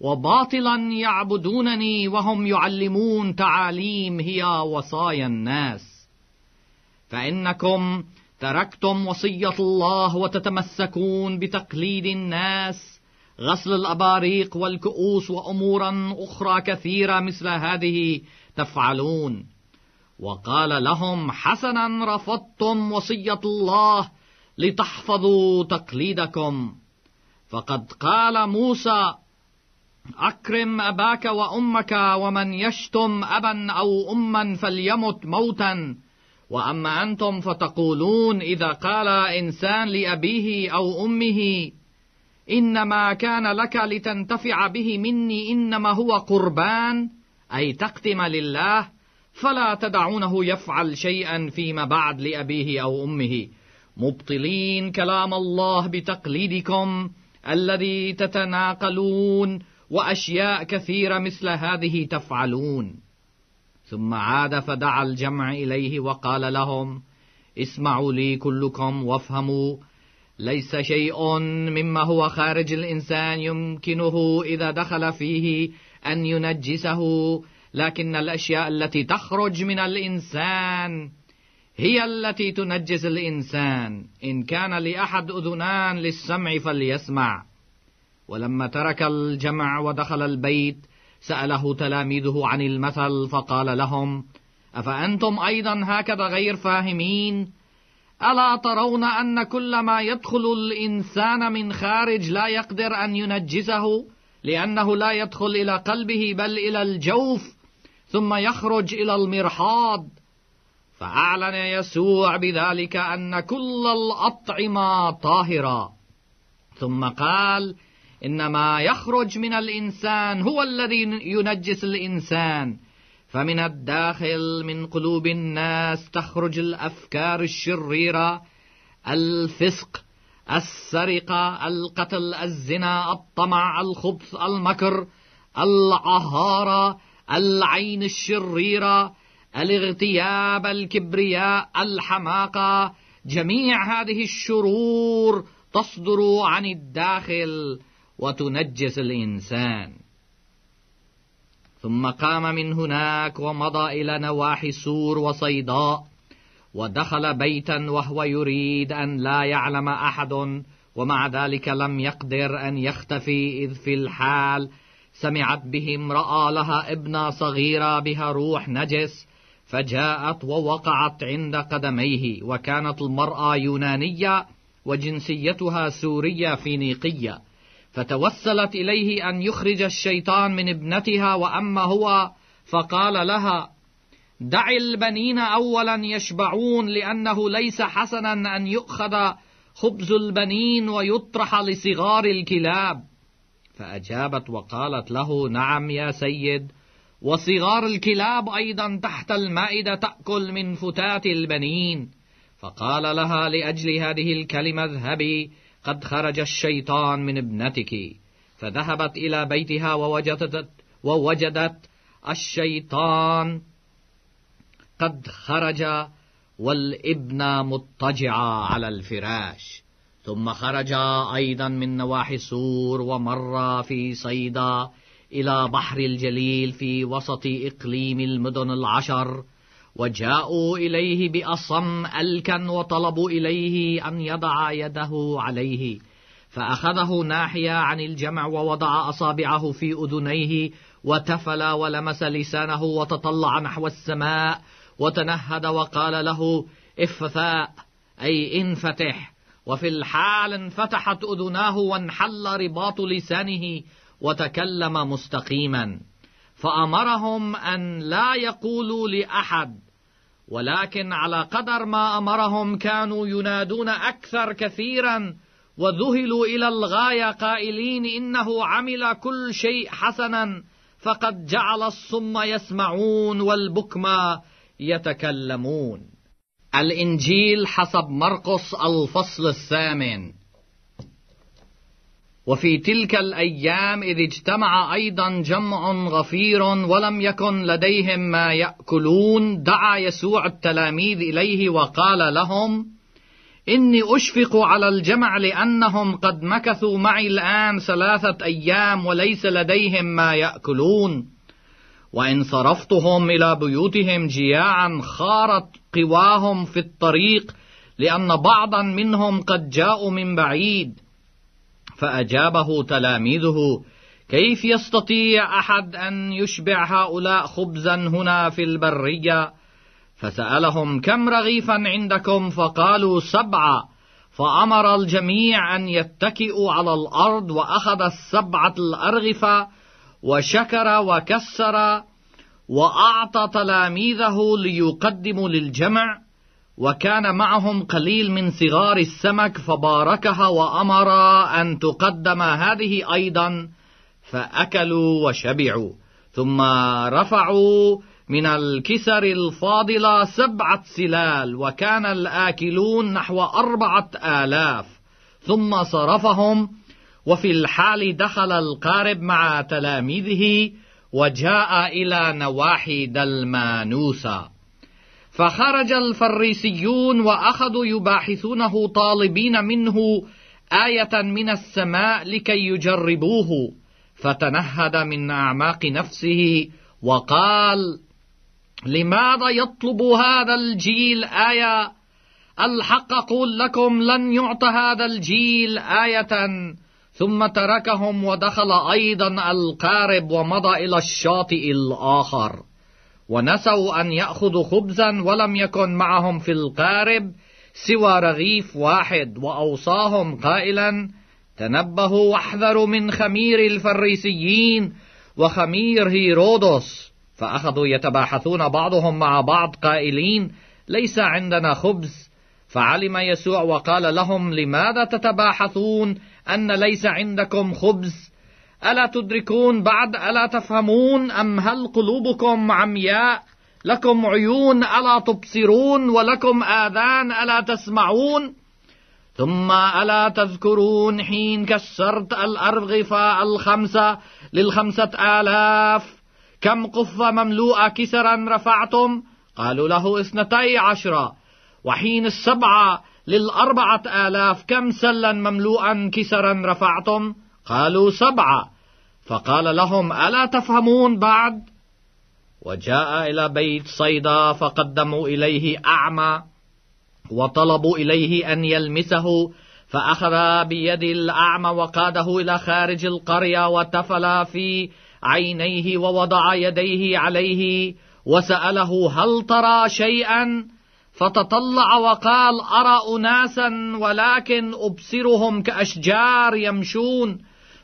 وباطلا يعبدونني وهم يعلمون تعاليم هي وصايا الناس فانكم تركتم وصيه الله وتتمسكون بتقليد الناس غسل الاباريق والكؤوس وامورا اخرى كثيره مثل هذه تفعلون وقال لهم حسنا رفضتم وصيه الله لتحفظوا تقليدكم فقد قال موسى أكرم أباك وأمك ومن يشتم أبا أو أما فليمت موتا وأما أنتم فتقولون إذا قال إنسان لأبيه أو أمه إنما كان لك لتنتفع به مني إنما هو قربان أي تقدم لله فلا تدعونه يفعل شيئا فيما بعد لأبيه أو أمه مبطلين كلام الله بتقليدكم الذي تتناقلون واشياء كثيره مثل هذه تفعلون ثم عاد فدعا الجمع اليه وقال لهم اسمعوا لي كلكم وافهموا ليس شيء مما هو خارج الانسان يمكنه اذا دخل فيه ان ينجسه لكن الاشياء التي تخرج من الانسان هي التي تنجس الانسان ان كان لاحد اذنان للسمع فليسمع ولما ترك الجمع ودخل البيت سأله تلاميذه عن المثل فقال لهم أفأنتم أيضا هكذا غير فاهمين ألا ترون أن كل ما يدخل الإنسان من خارج لا يقدر أن ينجسه لأنه لا يدخل إلى قلبه بل إلى الجوف ثم يخرج إلى المرحاض فأعلن يسوع بذلك أن كل الأطعمة طاهرة ثم قال إنما يخرج من الإنسان هو الذي ينجس الإنسان فمن الداخل من قلوب الناس تخرج الأفكار الشريرة الفسق السرقة القتل الزنا الطمع الخبث المكر العهارة العين الشريرة الاغتياب الكبرياء الحماقة جميع هذه الشرور تصدر عن الداخل وتنجس الإنسان ثم قام من هناك ومضى إلى نواحي سور وصيداء ودخل بيتا وهو يريد أن لا يعلم أحد ومع ذلك لم يقدر أن يختفي إذ في الحال سمعت به امرأة لها ابنة صغيرة بها روح نجس فجاءت ووقعت عند قدميه وكانت المرأة يونانية وجنسيتها سورية فينيقية فتوسلت إليه أن يخرج الشيطان من ابنتها وأما هو فقال لها دع البنين أولا يشبعون لأنه ليس حسنا أن يؤخذ خبز البنين ويطرح لصغار الكلاب فأجابت وقالت له نعم يا سيد وصغار الكلاب أيضا تحت المائدة تأكل من فتات البنين فقال لها لأجل هذه الكلمة اذهبي قد خرج الشيطان من ابنتك فذهبت إلى بيتها ووجدت, ووجدت الشيطان قد خرج والابن مضطجعا على الفراش ثم خرج أيضا من نواحي السور ومر في صيدا إلى بحر الجليل في وسط إقليم المدن العشر وجاءوا إليه بأصم ألكا وطلبوا إليه أن يضع يده عليه فأخذه ناحية عن الجمع ووضع أصابعه في أذنيه وتفل ولمس لسانه وتطلع نحو السماء وتنهد وقال له افتاء أي انفتح وفي الحال انفتحت أذناه وانحل رباط لسانه وتكلم مستقيما فأمرهم أن لا يقولوا لأحد ولكن على قدر ما أمرهم كانوا ينادون أكثر كثيرا وذهلوا إلى الغاية قائلين إنه عمل كل شيء حسنا فقد جعل الصم يسمعون والبكم يتكلمون الإنجيل حسب مرقس الفصل الثامن وفي تلك الأيام إذ اجتمع أيضا جمع غفير ولم يكن لديهم ما يأكلون دعا يسوع التلاميذ إليه وقال لهم إني أشفق على الجمع لأنهم قد مكثوا معي الآن ثلاثة أيام وليس لديهم ما يأكلون وإن صرفتهم إلى بيوتهم جياعا خارت قواهم في الطريق لأن بعضا منهم قد جاءوا من بعيد فأجابه تلاميذه كيف يستطيع أحد أن يشبع هؤلاء خبزا هنا في البرية فسألهم كم رغيفا عندكم فقالوا سبعة فأمر الجميع أن يتكئوا على الأرض وأخذ السبعة الأرغفة وشكر وكسر وأعطى تلاميذه ليقدموا للجمع وكان معهم قليل من صغار السمك فباركها وأمر أن تقدم هذه أيضا فأكلوا وشبعوا ثم رفعوا من الكسر الفاضلة سبعة سلال وكان الآكلون نحو أربعة آلاف ثم صرفهم وفي الحال دخل القارب مع تلاميذه وجاء إلى نواحي دلمانوسا فخرج الفريسيون واخذوا يباحثونه طالبين منه ايه من السماء لكي يجربوه فتنهد من اعماق نفسه وقال لماذا يطلب هذا الجيل ايه الحق اقول لكم لن يعطى هذا الجيل ايه ثم تركهم ودخل ايضا القارب ومضى الى الشاطئ الاخر ونسوا أن يأخذوا خبزا ولم يكن معهم في القارب سوى رغيف واحد وأوصاهم قائلا تنبهوا واحذروا من خمير الفريسيين وخمير هيرودس فأخذوا يتباحثون بعضهم مع بعض قائلين ليس عندنا خبز فعلم يسوع وقال لهم لماذا تتباحثون أن ليس عندكم خبز ألا تدركون بعد ألا تفهمون أم هل قلوبكم عمياء لكم عيون ألا تبصرون ولكم آذان ألا تسمعون ثم ألا تذكرون حين كسرت الأرغفة الخمسة للخمسة آلاف كم قفة مملوءة كسرا رفعتم قالوا له اثنتي عشرة وحين السبعة للأربعة آلاف كم سلا مملوءا كسرا رفعتم قالوا سبعة فقال لهم ألا تفهمون بعد وجاء إلى بيت صيدا فقدموا إليه أعمى وطلبوا إليه أن يلمسه فأخذ بيد الأعمى وقاده إلى خارج القرية وتفل في عينيه ووضع يديه عليه وسأله هل ترى شيئا فتطلع وقال أرى أناسا ولكن أبصرهم كأشجار يمشون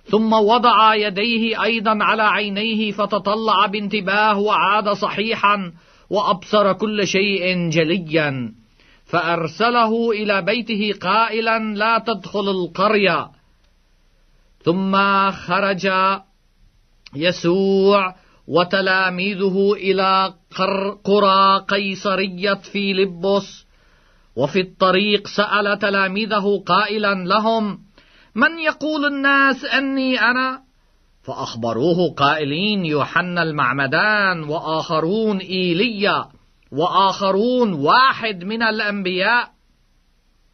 ثم وضع يديه أيضا على عينيه فتطلع بانتباه وعاد صحيحا وأبصر كل شيء جليا فأرسله إلى بيته قائلا لا تدخل القرية ثم خرج يسوع وتلاميذه إلى قرى قيصرية فيلبس وفي الطريق سأل تلاميذه قائلا لهم من يقول الناس أني أنا فأخبروه قائلين يوحنا المعمدان وآخرون إيليا وآخرون واحد من الأنبياء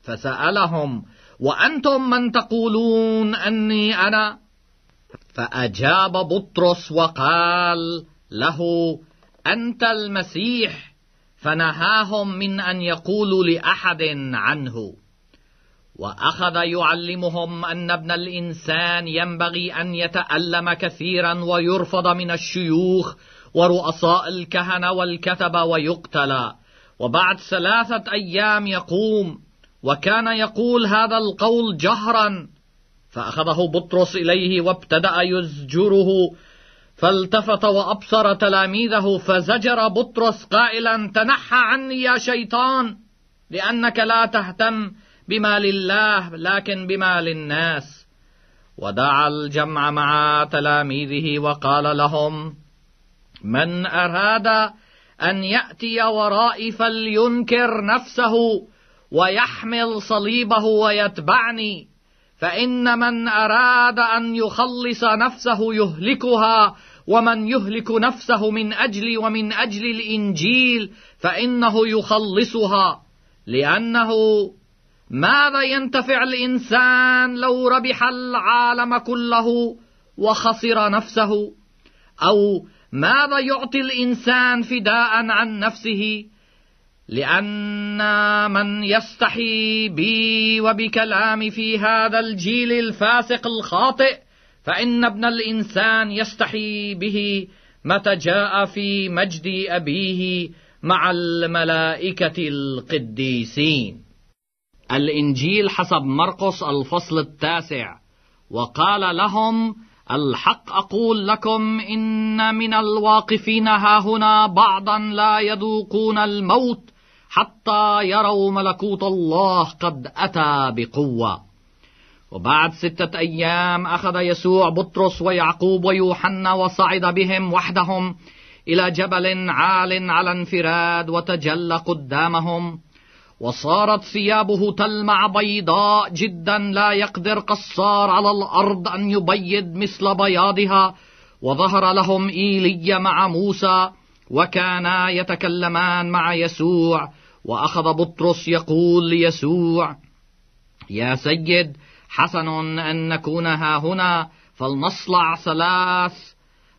فسألهم وأنتم من تقولون أني أنا فأجاب بطرس وقال له أنت المسيح فنهاهم من أن يقولوا لأحد عنه واخذ يعلمهم ان ابن الانسان ينبغي ان يتالم كثيرا ويرفض من الشيوخ ورؤساء الكهنه والكتبه ويقتل وبعد ثلاثه ايام يقوم وكان يقول هذا القول جهرا فاخذه بطرس اليه وابتدا يزجره فالتفت وابصر تلاميذه فزجر بطرس قائلا تنحى عني يا شيطان لانك لا تهتم بما لله لكن بما للناس ودعا الجمع مع تلاميذه وقال لهم من أراد أن يأتي ورائي فلينكر نفسه ويحمل صليبه ويتبعني فإن من أراد أن يخلص نفسه يهلكها ومن يهلك نفسه من أجلي ومن أجل الإنجيل فإنه يخلصها لأنه ماذا ينتفع الإنسان لو ربح العالم كله وخسر نفسه أو ماذا يعطي الإنسان فداء عن نفسه لأن من يستحي بي وبكلامي في هذا الجيل الفاسق الخاطئ فإن ابن الإنسان يستحي به متى جاء في مجد أبيه مع الملائكة القديسين الإنجيل حسب مرقس الفصل التاسع وقال لهم الحق أقول لكم إن من الواقفين هاهنا بعضا لا يذوقون الموت حتى يروا ملكوت الله قد أتى بقوة وبعد ستة أيام أخذ يسوع بطرس ويعقوب ويوحنا وصعد بهم وحدهم إلى جبل عال على انفراد وتجلى قدامهم وصارت ثيابه تلمع بيضاء جدا لا يقدر قصار على الأرض أن يبيض مثل بياضها وظهر لهم إيلي مع موسى وكانا يتكلمان مع يسوع وأخذ بطرس يقول ليسوع يا سيد حسن أن نكون ها هنا فلنصلع ثلاث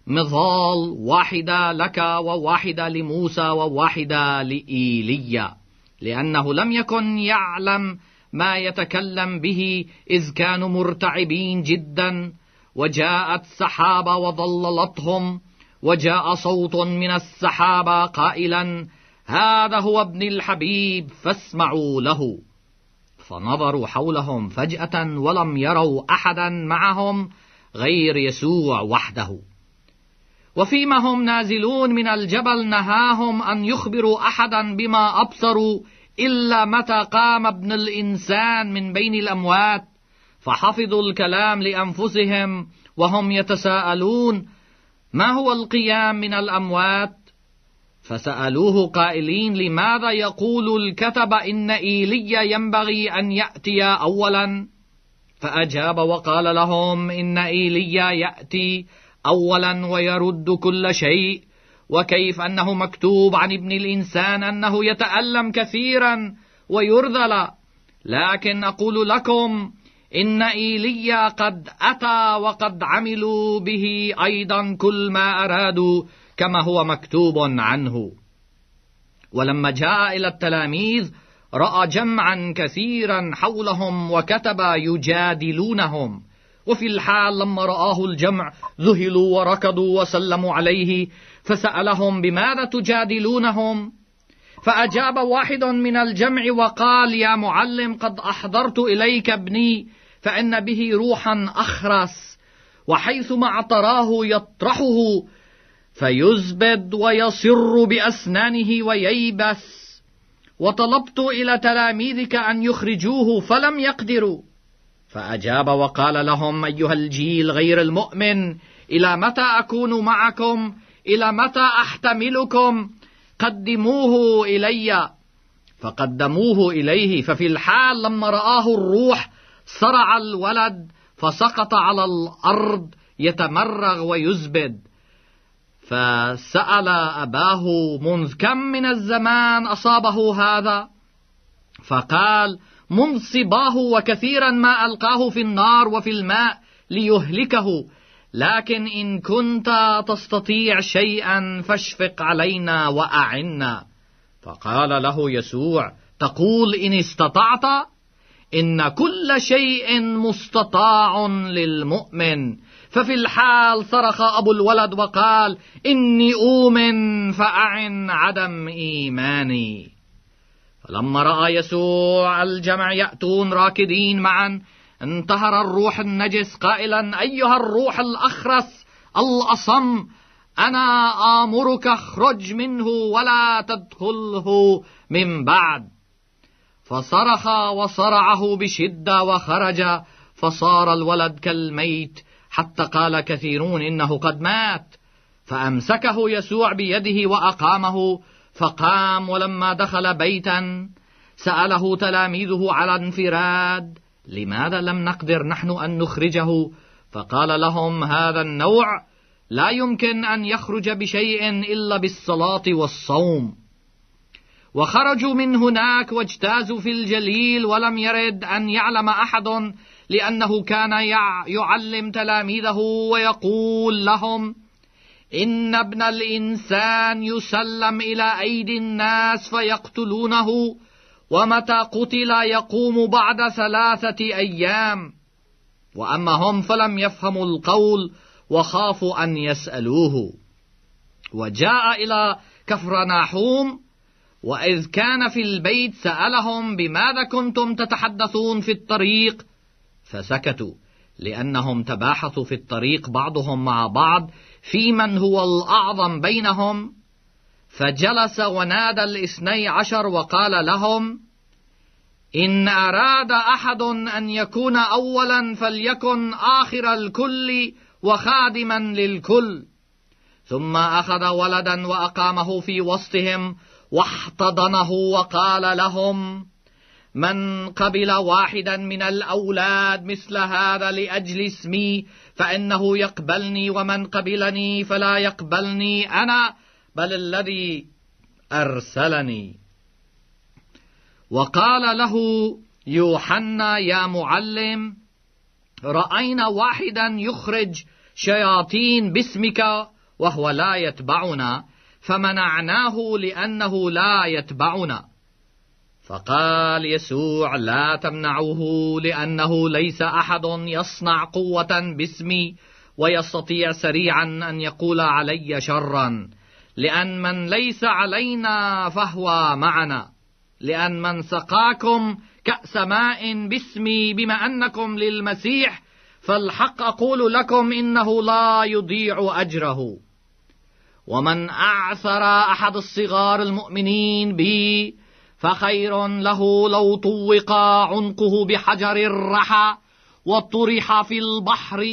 مظال واحدة لك وواحدة لموسى وواحدة لإيليا لأنه لم يكن يعلم ما يتكلم به إذ كانوا مرتعبين جدا وجاءت سحابة وظللتهم وجاء صوت من السحابة قائلا هذا هو ابن الحبيب فاسمعوا له فنظروا حولهم فجأة ولم يروا أحدا معهم غير يسوع وحده وفيما هم نازلون من الجبل نهاهم أن يخبروا أحدا بما أبصروا إلا متى قام ابن الإنسان من بين الأموات فحفظوا الكلام لأنفسهم وهم يتساءلون ما هو القيام من الأموات فسألوه قائلين لماذا يقول الكتب إن إيليا ينبغي أن يأتي أولا فأجاب وقال لهم إن إيليا يأتي أولا ويرد كل شيء وكيف أنه مكتوب عن ابن الإنسان أنه يتألم كثيرا ويرذل لكن أقول لكم إن إيليا قد أتى وقد عملوا به أيضا كل ما أرادوا كما هو مكتوب عنه ولما جاء إلى التلاميذ رأى جمعا كثيرا حولهم وكتب يجادلونهم وفي الحال لما رآه الجمع ذهلوا وركضوا وسلموا عليه فسألهم بماذا تجادلونهم فأجاب واحد من الجمع وقال يا معلم قد أحضرت إليك ابني فإن به روحا أخرس وحيثما اعتراه يطرحه فيزبد ويصر بأسنانه وييبس وطلبت إلى تلاميذك أن يخرجوه فلم يقدروا فأجاب وقال لهم أيها الجيل غير المؤمن إلى متى أكون معكم إلى متى أحتملكم قدموه إلي فقدموه إليه ففي الحال لما رآه الروح صرع الولد فسقط على الأرض يتمرغ ويزبد فسأل أباه منذ كم من الزمان أصابه هذا فقال منصباه وكثيرا ما ألقاه في النار وفي الماء ليهلكه لكن إن كنت تستطيع شيئا فاشفق علينا وأعنا فقال له يسوع تقول إن استطعت إن كل شيء مستطاع للمؤمن ففي الحال صرخ أبو الولد وقال إني أؤمن فأعن عدم إيماني فلما راى يسوع الجمع ياتون راكدين معا انتهر الروح النجس قائلا ايها الروح الاخرس الاصم انا امرك اخرج منه ولا تدخله من بعد فصرخ وصرعه بشده وخرج فصار الولد كالميت حتى قال كثيرون انه قد مات فامسكه يسوع بيده واقامه فقام ولما دخل بيتا سأله تلاميذه على انفراد لماذا لم نقدر نحن أن نخرجه فقال لهم هذا النوع لا يمكن أن يخرج بشيء إلا بالصلاة والصوم وخرجوا من هناك واجتازوا في الجليل ولم يرد أن يعلم أحد لأنه كان يعلم تلاميذه ويقول لهم إن ابن الإنسان يسلم إلى أيدي الناس فيقتلونه ومتى قتل يقوم بعد ثلاثة أيام وأما هم فلم يفهموا القول وخافوا أن يسألوه وجاء إلى كفرناحوم وإذ كان في البيت سألهم بماذا كنتم تتحدثون في الطريق فسكتوا لأنهم تباحثوا في الطريق بعضهم مع بعض في من هو الأعظم بينهم فجلس ونادى الاثني عشر وقال لهم إن أراد أحد أن يكون أولا فليكن آخر الكل وخادما للكل ثم أخذ ولدا وأقامه في وسطهم واحتضنه وقال لهم من قبل واحدا من الأولاد مثل هذا لأجل اسمي فإنه يقبلني ومن قبلني فلا يقبلني أنا بل الذي أرسلني وقال له يوحنا يا معلم رأينا واحدا يخرج شياطين باسمك وهو لا يتبعنا فمنعناه لأنه لا يتبعنا فقال يسوع لا تمنعوه لأنه ليس أحد يصنع قوة باسمي ويستطيع سريعا أن يقول علي شرا لأن من ليس علينا فهو معنا لأن من سقاكم كأس ماء باسمي بما أنكم للمسيح فالحق أقول لكم إنه لا يضيع أجره ومن أعثر أحد الصغار المؤمنين بي فخير له لو طوق عنقه بحجر الرحى وطرح في البحر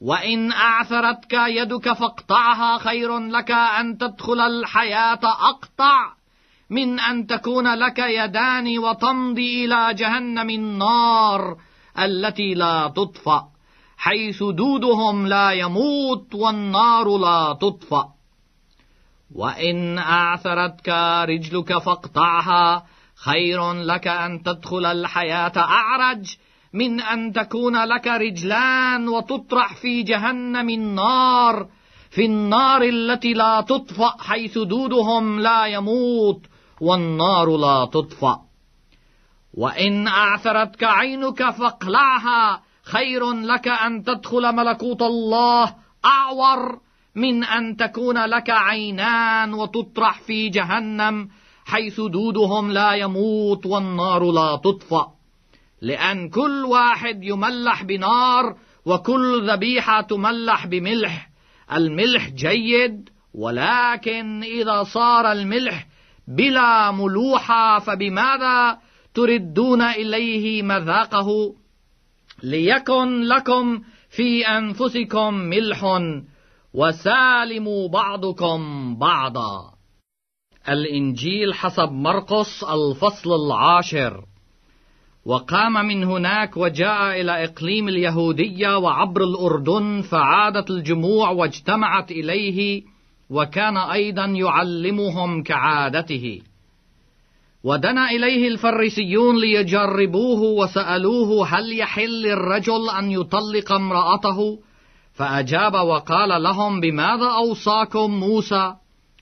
وإن أعثرتك يدك فاقطعها خير لك أن تدخل الحياة أقطع من أن تكون لك يدان وتمضي إلى جهنم النار التي لا تطفأ حيث دودهم لا يموت والنار لا تطفأ وإن أعثرتك رجلك فاقطعها خير لك أن تدخل الحياة أعرج من أن تكون لك رجلان وتطرح في جهنم النار في النار التي لا تطفأ حيث دودهم لا يموت والنار لا تطفأ وإن أعثرتك عينك فاقلعها خير لك أن تدخل ملكوت الله أعور من أن تكون لك عينان وتطرح في جهنم حيث دودهم لا يموت والنار لا تطفأ لأن كل واحد يملح بنار وكل ذبيحة تملح بملح الملح جيد ولكن إذا صار الملح بلا ملوحة فبماذا تردون إليه مذاقه ليكن لكم في أنفسكم ملح وسالموا بعضكم بعضا الانجيل حسب مرقس الفصل العاشر وقام من هناك وجاء الى اقليم اليهوديه وعبر الاردن فعادت الجموع واجتمعت اليه وكان ايضا يعلمهم كعادته ودنا اليه الفريسيون ليجربوه وسالوه هل يحل للرجل ان يطلق امراته فأجاب وقال لهم بماذا أوصاكم موسى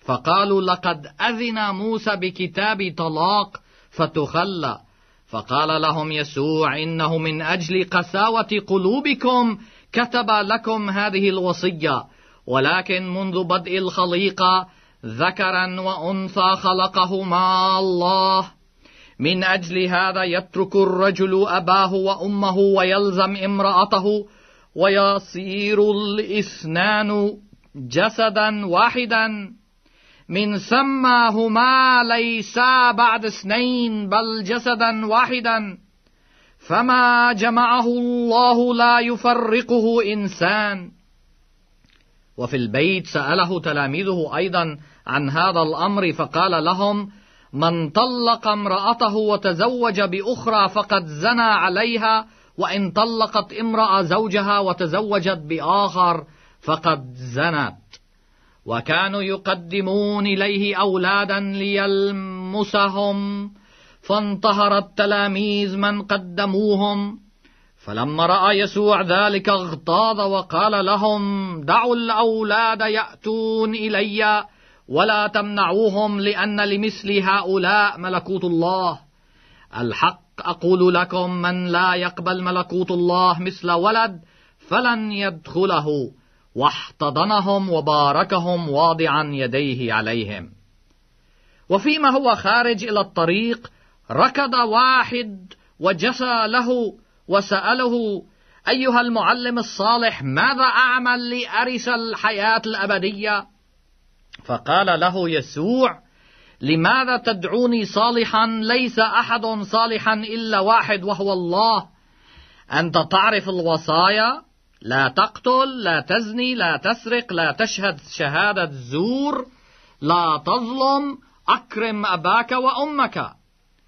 فقالوا لقد أذن موسى بكتاب طلاق فتخلى فقال لهم يسوع إنه من أجل قساوة قلوبكم كتب لكم هذه الوصية ولكن منذ بدء الخليقة ذكرا وأنثى خلقهما الله من أجل هذا يترك الرجل أباه وأمه ويلزم امرأته ويصير الاثنان جسدا واحدا من ثم هما ليسا بعد اثنين بل جسدا واحدا فما جمعه الله لا يفرقه انسان وفي البيت ساله تلاميذه ايضا عن هذا الامر فقال لهم من طلق امراته وتزوج باخرى فقد زنى عليها وإن طلقت امرأة زوجها وتزوجت بآخر فقد زنت وكانوا يقدمون إليه أولادا ليلمسهم فانتهر التلاميذ من قدموهم فلما رأى يسوع ذلك اغتاظ وقال لهم دعوا الأولاد يأتون إليّ ولا تمنعوهم لأن لمثل هؤلاء ملكوت الله الحق أقول لكم من لا يقبل ملكوت الله مثل ولد فلن يدخله واحتضنهم وباركهم واضعا يديه عليهم وفيما هو خارج إلى الطريق ركض واحد وجسى له وسأله أيها المعلم الصالح ماذا أعمل لأرث الحياة الأبدية؟ فقال له يسوع: لماذا تدعوني صالحا ليس أحد صالحا إلا واحد وهو الله أنت تعرف الوصايا لا تقتل لا تزني لا تسرق لا تشهد شهادة زور لا تظلم أكرم أباك وأمك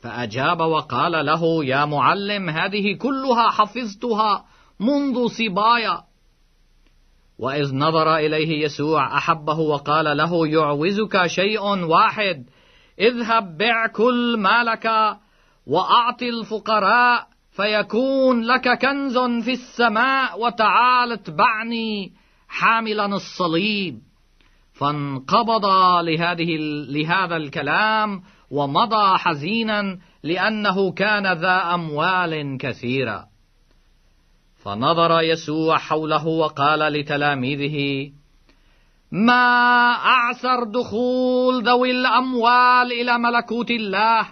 فأجاب وقال له يا معلم هذه كلها حفظتها منذ صبايا وإذ نظر إليه يسوع أحبه وقال له يعوزك شيء واحد اذهب بع كل مالك واعط الفقراء فيكون لك كنز في السماء وتعال اتبعني حاملا الصليب فانقبض لهذه لهذا الكلام ومضى حزينا لانه كان ذا اموال كثيره فنظر يسوع حوله وقال لتلاميذه ما أعسر دخول ذوي الأموال إلى ملكوت الله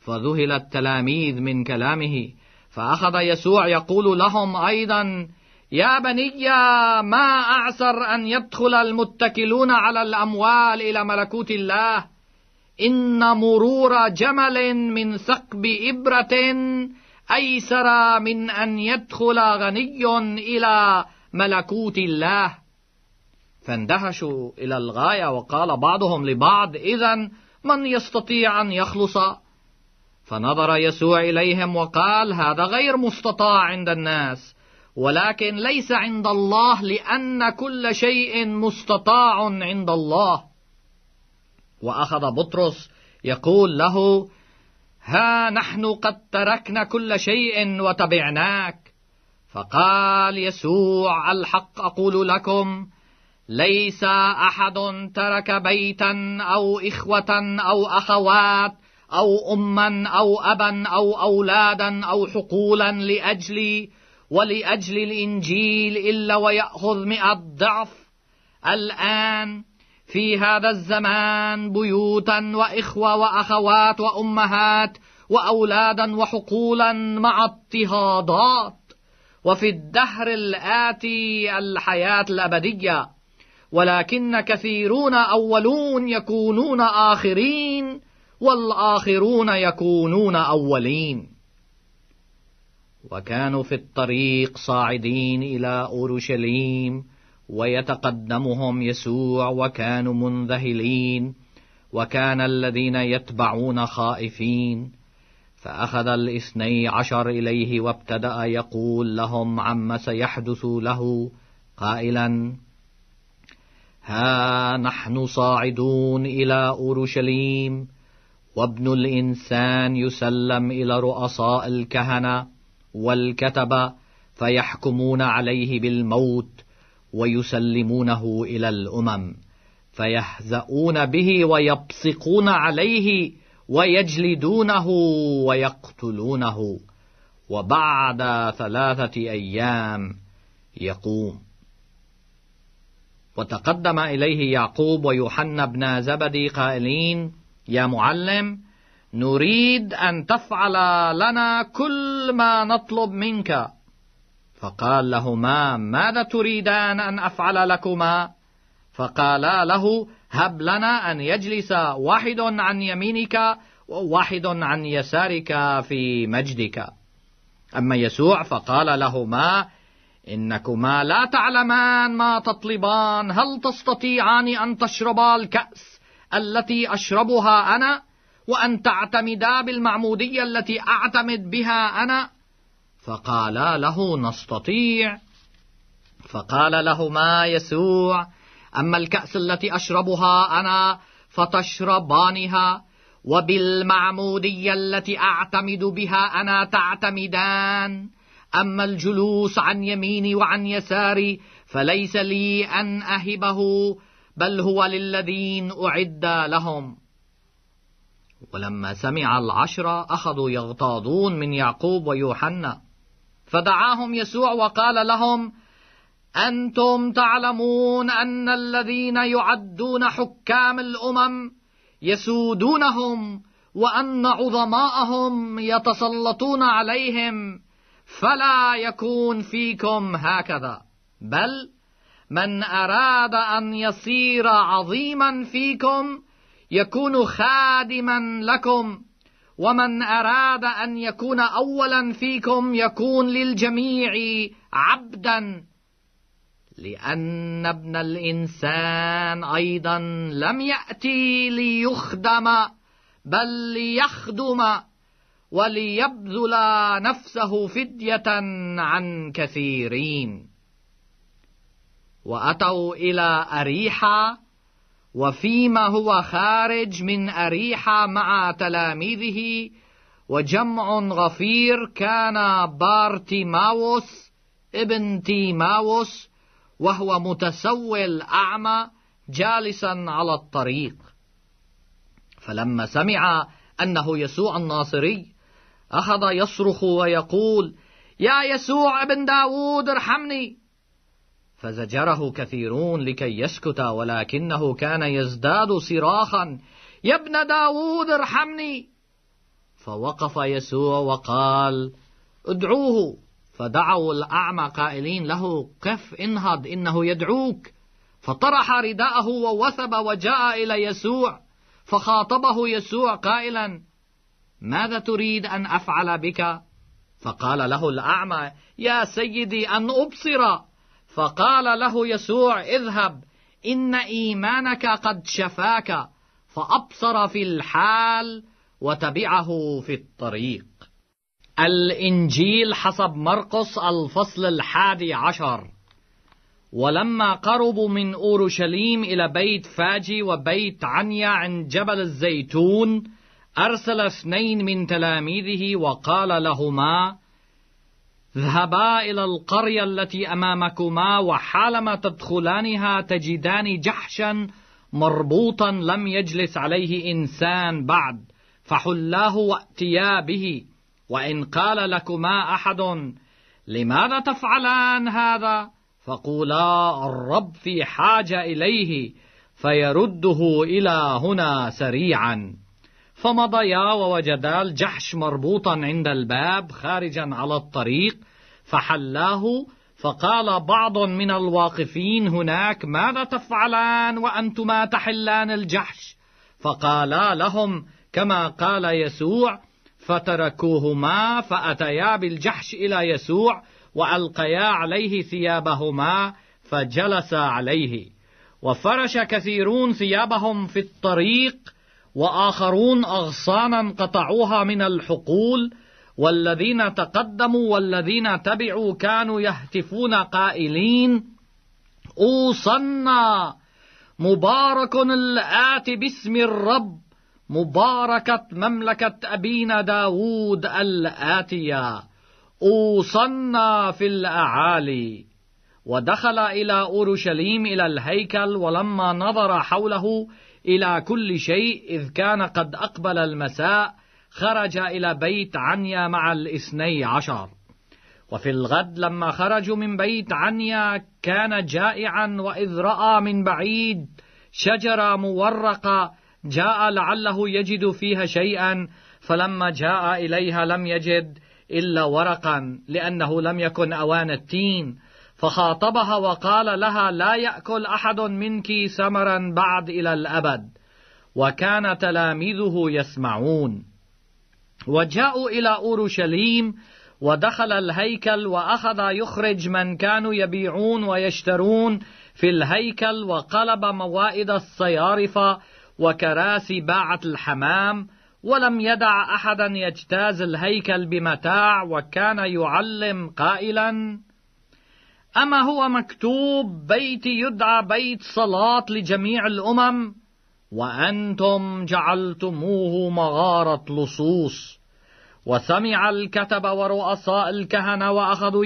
فذهل التلاميذ من كلامه فأخذ يسوع يقول لهم أيضا يا بني ما أعسر أن يدخل المتكلون على الأموال إلى ملكوت الله إن مرور جمل من ثقب إبرة أيسر من أن يدخل غني إلى ملكوت الله فاندهشوا إلى الغاية وقال بعضهم لبعض إذا من يستطيع أن يخلص فنظر يسوع إليهم وقال هذا غير مستطاع عند الناس ولكن ليس عند الله لأن كل شيء مستطاع عند الله وأخذ بطرس يقول له ها نحن قد تركنا كل شيء وتبعناك فقال يسوع الحق أقول لكم ليس أحد ترك بيتا أو إخوة أو أخوات أو أما أو أبا أو أولادا أو حقولا لأجلي ولأجل الإنجيل إلا ويأخذ مئة ضعف الآن في هذا الزمان بيوتا وإخوة وأخوات وأمهات وأولادا وحقولا مع اضطهادات وفي الدهر الآتي الحياة الأبدية ولكن كثيرون أولون يكونون آخرين والآخرون يكونون أولين وكانوا في الطريق صاعدين إلى أورشليم ويتقدمهم يسوع وكانوا منذهلين وكان الذين يتبعون خائفين فأخذ الاثني عشر إليه وابتدأ يقول لهم عما سيحدث له قائلاً ها نحن صاعدون إلى أورشليم وابن الإنسان يسلم إلى رؤساء الكهنة والكتبة فيحكمون عليه بالموت ويسلمونه إلى الأمم فيهزؤون به ويبصقون عليه ويجلدونه ويقتلونه وبعد ثلاثة أيام يقوم وتقدم إليه يعقوب ويوحنا بن زبدي قائلين يا معلم نريد أن تفعل لنا كل ما نطلب منك فقال لهما ماذا تريدان أن أفعل لكما فقالا له هب لنا أن يجلس واحد عن يمينك وواحد عن يسارك في مجدك أما يسوع فقال لهما إنكما لا تعلمان ما تطلبان هل تستطيعان أن تشربا الكأس التي أشربها أنا وأن تعتمدا بالمعمودية التي أعتمد بها أنا فقالا له نستطيع فقال لهما يسوع أما الكأس التي أشربها أنا فتشربانها وبالمعمودية التي أعتمد بها أنا تعتمدان أما الجلوس عن يميني وعن يساري فليس لي أن أهبه بل هو للذين أعد لهم ولما سمع العشرة أخذوا يغتاظون من يعقوب ويوحنا فدعاهم يسوع وقال لهم أنتم تعلمون أن الذين يعدون حكام الأمم يسودونهم وأن عظماءهم يتسلطون عليهم فلا يكون فيكم هكذا بل من أراد أن يصير عظيما فيكم يكون خادما لكم ومن أراد أن يكون أولا فيكم يكون للجميع عبدا لأن ابن الإنسان أيضا لم يأتي ليخدم بل ليخدم وليبذل نفسه فدية عن كثيرين وأتوا إلى أريحا وفيما هو خارج من أريحا مع تلاميذه وجمع غفير كان بارتيماوس ابن تيماوس وهو متسول أعمى جالسا على الطريق فلما سمع أنه يسوع الناصري أخذ يصرخ ويقول يا يسوع بن داود ارحمني فزجره كثيرون لكي يسكت ولكنه كان يزداد صراخا يا ابن داود ارحمني فوقف يسوع وقال ادعوه فدعوا الأعمى قائلين له قف انهض إنه يدعوك فطرح رداءه ووثب وجاء إلى يسوع فخاطبه يسوع قائلا ماذا تريد أن أفعل بك؟ فقال له الأعمى يا سيدي أن أبصر فقال له يسوع اذهب إن إيمانك قد شفاك فأبصر في الحال وتبعه في الطريق الإنجيل حسب مرقس الفصل الحادي عشر ولما قربوا من أورشليم إلى بيت فاجي وبيت عنيا عند جبل الزيتون أرسل اثنين من تلاميذه وقال لهما اذهبا إلى القرية التي أمامكما وحالما تدخلانها تجدان جحشا مربوطا لم يجلس عليه إنسان بعد فحلاه وأتيا به وإن قال لكما أحد لماذا تفعلان هذا فقولا الرب في حاجة إليه فيرده إلى هنا سريعا فمضيا ووجدا الجحش مربوطا عند الباب خارجا على الطريق فحلاه فقال بعض من الواقفين هناك ماذا تفعلان وأنتما تحلان الجحش فقالا لهم كما قال يسوع فتركوهما فأتيا بالجحش إلى يسوع وألقيا عليه ثيابهما فجلسا عليه وفرش كثيرون ثيابهم في الطريق واخرون اغصانا قطعوها من الحقول والذين تقدموا والذين تبعوا كانوا يهتفون قائلين اوصنا مبارك الات باسم الرب مباركة مملكة أبينا داود الآتية أوصنا في الأعالي ودخل إلى أورشليم إلى الهيكل ولما نظر حوله إلى كل شيء إذ كان قد أقبل المساء خرج إلى بيت عنيا مع الاثني عشر وفي الغد لما خرجوا من بيت عنيا كان جائعا وإذ رأى من بعيد شجرة مورقة جاء لعله يجد فيها شيئا فلما جاء إليها لم يجد إلا ورقا لأنه لم يكن أوان التين فخاطبها وقال لها لا يأكل أحد منك ثمرا بعد إلى الأبد وكان تلاميذه يسمعون وجاءوا إلى أورشليم ودخل الهيكل وأخذ يخرج من كانوا يبيعون ويشترون في الهيكل وقلب موائد الصيارفة وكراسي باعة الحمام ولم يدع أحدا يجتاز الهيكل بمتاع وكان يعلم قائلا أما هو مكتوب بيتي يدعى بيت صلاة لجميع الأمم وأنتم جعلتموه مغارة لصوص وسمع الكتب ورؤساء الكهنة وأخذوا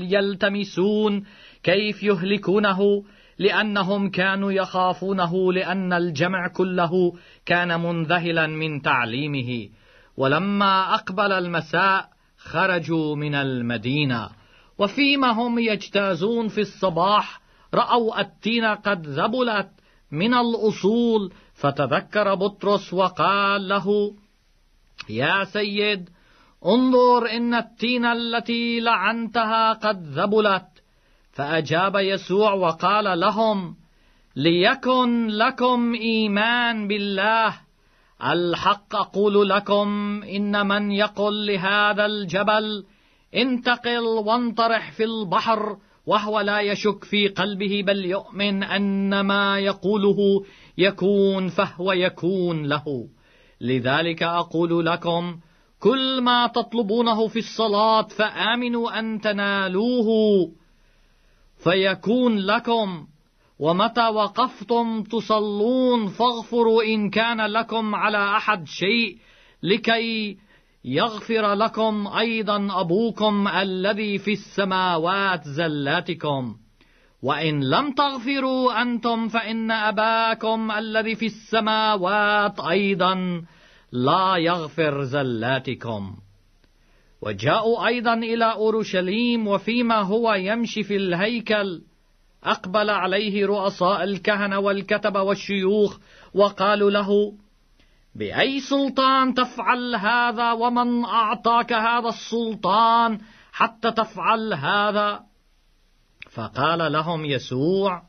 يلتمسون كيف يهلكونه لأنهم كانوا يخافونه لأن الجمع كله كان منذهلا من تعليمه ولما أقبل المساء خرجوا من المدينة وفيما هم يجتازون في الصباح رأوا التين قد ذبلت من الأصول فتذكر بطرس وقال له يا سيد انظر إن التين التي لعنتها قد ذبلت فأجاب يسوع وقال لهم ليكن لكم إيمان بالله الحق أقول لكم إن من يقل لهذا الجبل انتقل وانطرح في البحر وهو لا يشك في قلبه بل يؤمن أن ما يقوله يكون فهو يكون له لذلك أقول لكم كل ما تطلبونه في الصلاة فآمنوا أن تنالوه فيكون لكم ومتى وقفتم تصلون فاغفروا إن كان لكم على أحد شيء لكي يغفر لكم أيضا أبوكم الذي في السماوات زلاتكم وإن لم تغفروا أنتم فإن أباكم الذي في السماوات أيضا لا يغفر زلاتكم وجاءوا أيضا إلى أورشليم وفيما هو يمشي في الهيكل أقبل عليه رؤساء الكهنة والكتبة والشيوخ وقالوا له بأي سلطان تفعل هذا ومن أعطاك هذا السلطان حتى تفعل هذا فقال لهم يسوع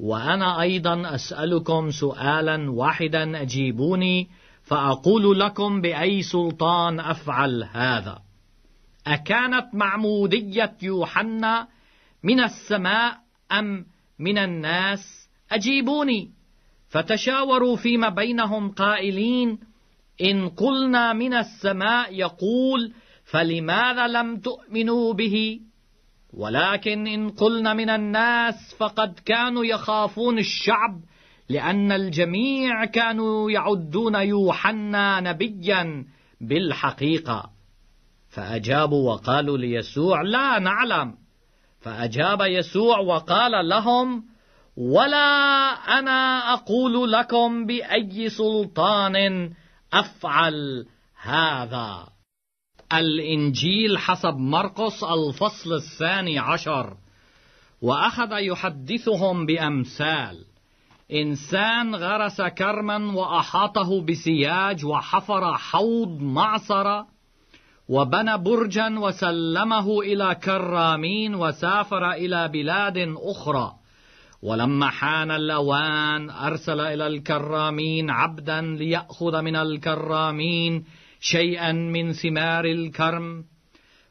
وأنا أيضا أسألكم سؤالا واحدا أجيبوني فأقول لكم بأي سلطان أفعل هذا أكانت معمودية يوحنا من السماء أم من الناس أجيبوني فتشاوروا فيما بينهم قائلين إن قلنا من السماء يقول فلماذا لم تؤمنوا به ولكن إن قلنا من الناس فقد كانوا يخافون الشعب لأن الجميع كانوا يعدون يوحنا نبيا بالحقيقة فأجابوا وقالوا ليسوع لا نعلم فأجاب يسوع وقال لهم ولا أنا أقول لكم بأي سلطان أفعل هذا الإنجيل حسب مرقس الفصل الثاني عشر وأخذ يحدثهم بأمثال إنسان غرس كرما وأحاطه بسياج وحفر حوض معصرة وبنى برجا وسلمه إلى كرامين وسافر إلى بلاد أخرى ولما حان الأوان أرسل إلى الكرامين عبدا ليأخذ من الكرامين شيئا من ثمار الكرم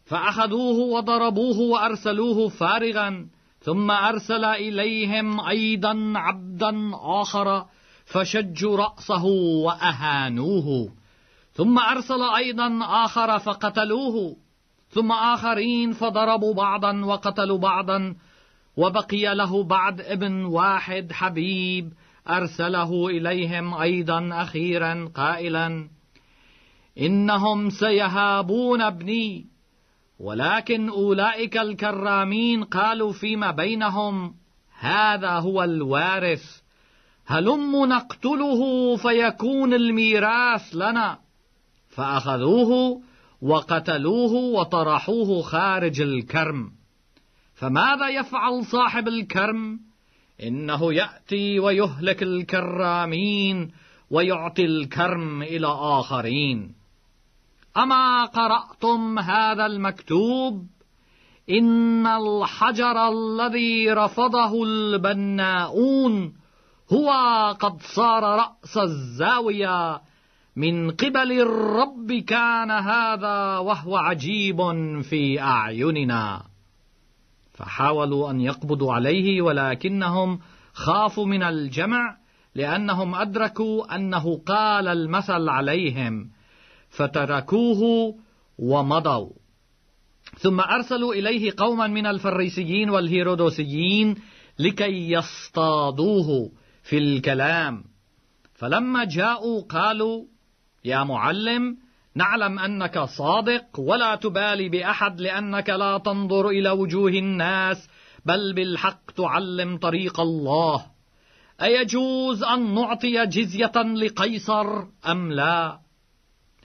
فأخذوه وضربوه وأرسلوه فارغا ثم أرسل إليهم أيضا عبدا آخر فشجوا رأسه وأهانوه ثم أرسل أيضا آخر فقتلوه ثم آخرين فضربوا بعضا وقتلوا بعضا وبقي له بعد ابن واحد حبيب أرسله إليهم أيضا أخيرا قائلا إنهم سيهابون ابني ولكن أولئك الكرامين قالوا فيما بينهم هذا هو الوارث هلم نقتله فيكون الميراث لنا فأخذوه وقتلوه وطرحوه خارج الكرم فماذا يفعل صاحب الكرم إنه يأتي ويهلك الكرامين ويعطي الكرم إلى آخرين أما قرأتم هذا المكتوب إن الحجر الذي رفضه البناؤون هو قد صار رأس الزاوية من قبل الرب كان هذا وهو عجيب في أعيننا فحاولوا أن يقبضوا عليه ولكنهم خافوا من الجمع لأنهم أدركوا أنه قال المثل عليهم فتركوه ومضوا ثم أرسلوا إليه قوما من الفريسيين والهيرودوسيين لكي يصطادوه في الكلام فلما جاءوا قالوا يا معلم نعلم أنك صادق ولا تبالي بأحد لأنك لا تنظر إلى وجوه الناس بل بالحق تعلم طريق الله أيجوز أن نعطي جزية لقيصر أم لا؟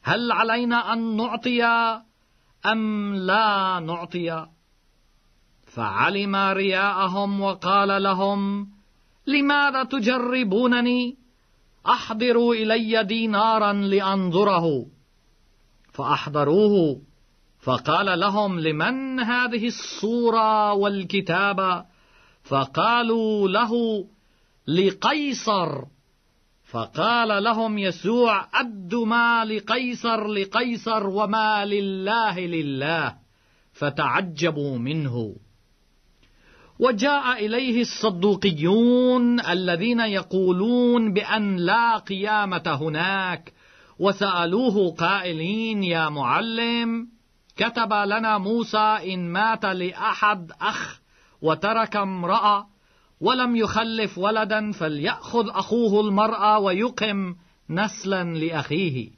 هل علينا أن نعطي أم لا نعطي؟ فعلم رياءهم وقال لهم: لماذا تجربونني؟ أحضروا إلي دينارا لأنظره. فأحضروه فقال لهم لمن هذه الصورة والكتابة فقالوا له لقيصر فقال لهم يسوع أد ما لقيصر لقيصر وما لله لله فتعجبوا منه وجاء إليه الصدوقيون الذين يقولون بأن لا قيامة هناك وسألوه قائلين يا معلم كتب لنا موسى إن مات لأحد أخ وترك امرأة ولم يخلف ولدا فليأخذ أخوه المرأة ويقم نسلا لأخيه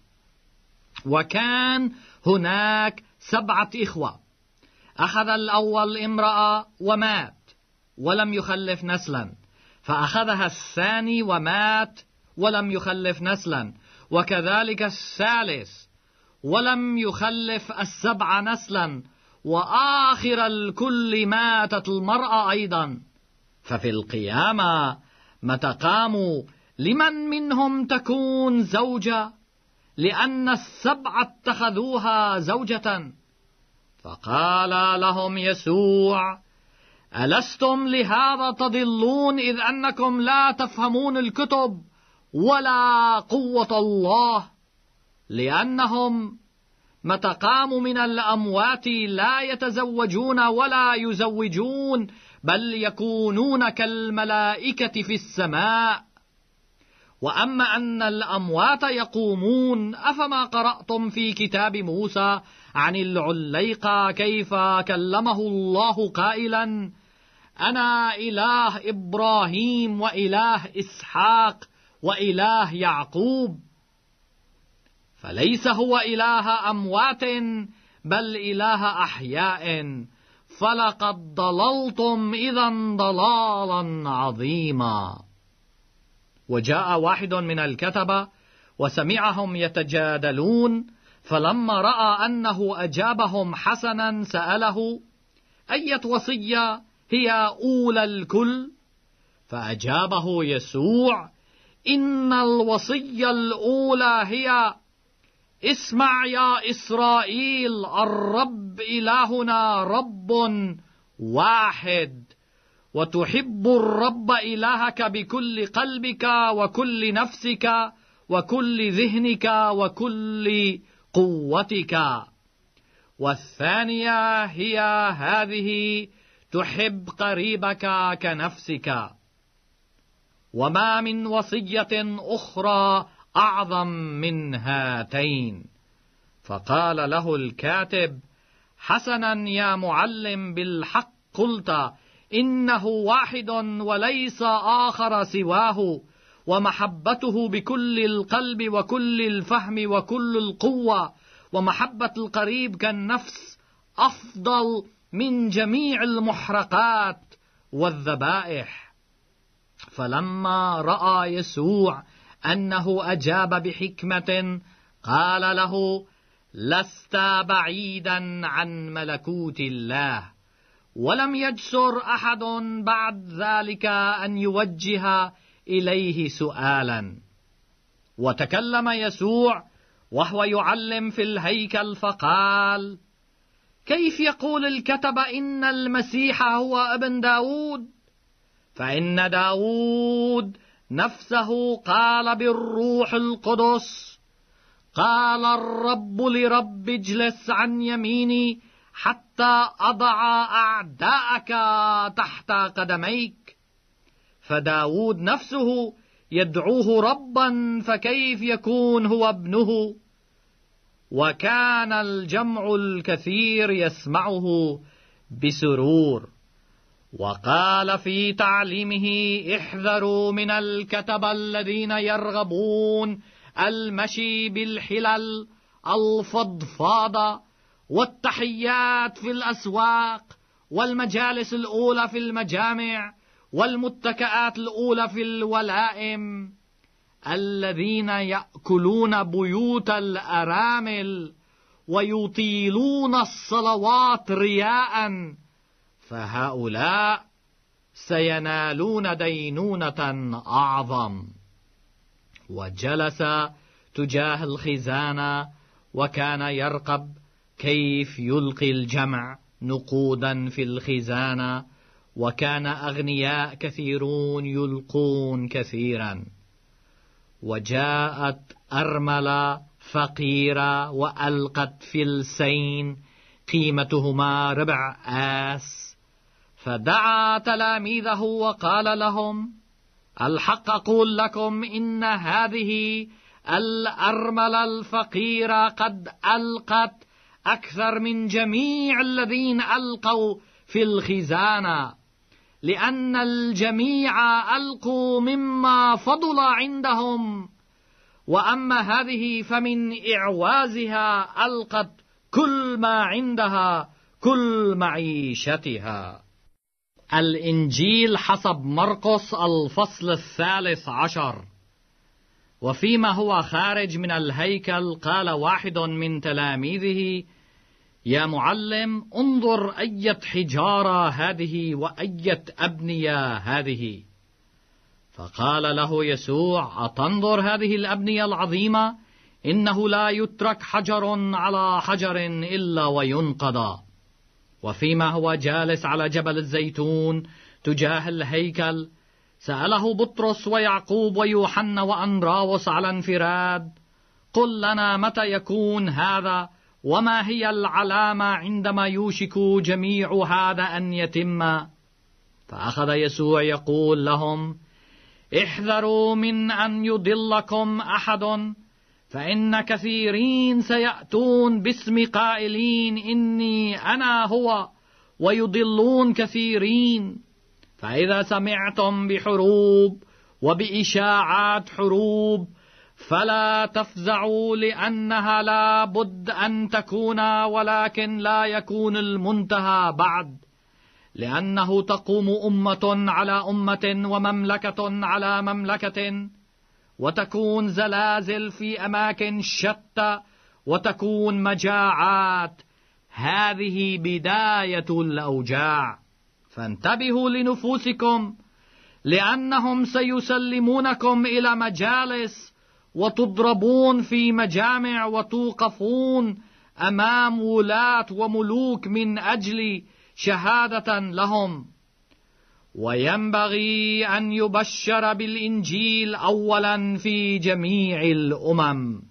وكان هناك سبعة إخوة أخذ الأول امرأة ومات ولم يخلف نسلا فأخذها الثاني ومات ولم يخلف نسلا وكذلك الثالث ولم يخلف السبع نسلا وآخر الكل ماتت المرأة أيضا ففي القيامة متى قاموا لمن منهم تكون زوجة لأن السبع اتخذوها زوجة فقال لهم يسوع ألستم لهذا تضلون إذ أنكم لا تفهمون الكتب ولا قوة الله لأنهم متى قاموا من الأموات لا يتزوجون ولا يزوجون بل يكونون كالملائكة في السماء وأما أن الأموات يقومون أفما قرأتم في كتاب موسى عن العليقة كيف كلمه الله قائلا أنا إله إبراهيم وإله إسحاق وإله يعقوب فليس هو إله أموات بل إله أحياء فلقد ضللتم إذا ضلالا عظيما وجاء واحد من الكتبة وسمعهم يتجادلون فلما رأى أنه أجابهم حسنا سأله أية وصية هي أولى الكل فأجابه يسوع إن الوصية الأولى هي اسمع يا إسرائيل الرب إلهنا رب واحد وتحب الرب إلهك بكل قلبك وكل نفسك وكل ذهنك وكل قوتك والثانية هي هذه تحب قريبك كنفسك وما من وصيه اخرى اعظم من هاتين فقال له الكاتب حسنا يا معلم بالحق قلت انه واحد وليس اخر سواه ومحبته بكل القلب وكل الفهم وكل القوه ومحبه القريب كالنفس افضل من جميع المحرقات والذبائح فلما راى يسوع انه اجاب بحكمه قال له لست بعيدا عن ملكوت الله ولم يجسر احد بعد ذلك ان يوجه اليه سؤالا وتكلم يسوع وهو يعلم في الهيكل فقال كيف يقول الكتب ان المسيح هو ابن داود فإن داود نفسه قال بالروح القدس قال الرب لرب اجلس عن يميني حتى أضع أعداءك تحت قدميك فداود نفسه يدعوه ربا فكيف يكون هو ابنه وكان الجمع الكثير يسمعه بسرور وقال في تعليمه احذروا من الكتب الذين يرغبون المشي بالحلل الفضفاضة والتحيات في الأسواق والمجالس الأولى في المجامع والمتكئات الأولى في الولائم الذين يأكلون بيوت الأرامل ويطيلون الصلوات رياءً فهؤلاء سينالون دينونة أعظم وجلس تجاه الخزانة وكان يرقب كيف يلقي الجمع نقودا في الخزانة وكان أغنياء كثيرون يلقون كثيرا وجاءت أرملة فقيرة وألقت فلسين قيمتهما ربع آس فدعا تلاميذه وقال لهم الحق أقول لكم إن هذه الارمله الفقيرة قد ألقت أكثر من جميع الذين ألقوا في الخزانة لأن الجميع ألقوا مما فضل عندهم وأما هذه فمن إعوازها ألقت كل ما عندها كل معيشتها الإنجيل حسب مرقس الفصل الثالث عشر وفيما هو خارج من الهيكل قال واحد من تلاميذه يا معلم انظر أية حجارة هذه وأية أبنية هذه فقال له يسوع أتنظر هذه الأبنية العظيمة إنه لا يترك حجر على حجر إلا وينقضى وفيما هو جالس على جبل الزيتون تجاه الهيكل سأله بطرس ويعقوب ويوحنا وأنراوس على انفراد قل لنا متى يكون هذا وما هي العلامة عندما يوشك جميع هذا أن يتم فأخذ يسوع يقول لهم احذروا من أن يضلكم أحد فإن كثيرين سيأتون باسم قائلين إني أنا هو ويضلون كثيرين فإذا سمعتم بحروب وبإشاعات حروب فلا تفزعوا لأنها لا بد أن تكون ولكن لا يكون المنتهى بعد لأنه تقوم أمة على أمة ومملكة على مملكة وتكون زلازل في اماكن شتى وتكون مجاعات هذه بدايه الاوجاع فانتبهوا لنفوسكم لانهم سيسلمونكم الى مجالس وتضربون في مجامع وتوقفون امام ولاه وملوك من اجل شهاده لهم وينبغي ان يبشر بالانجيل اولا في جميع الامم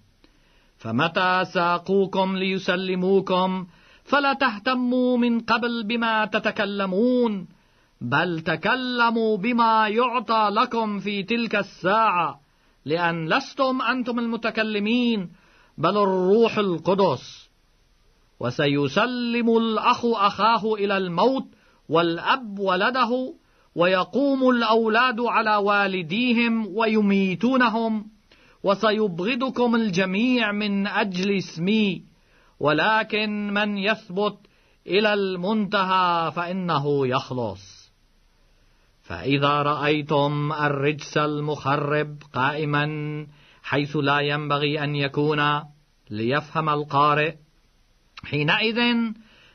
فمتى ساقوكم ليسلموكم فلا تهتموا من قبل بما تتكلمون بل تكلموا بما يعطى لكم في تلك الساعه لان لستم انتم المتكلمين بل الروح القدس وسيسلم الاخ اخاه الى الموت والاب ولده ويقوم الأولاد على والديهم ويميتونهم وسيبغضكم الجميع من أجل اسمي ولكن من يثبت إلى المنتهى فإنه يخلص فإذا رأيتم الرجس المخرب قائما حيث لا ينبغي أن يكون ليفهم القارئ حينئذ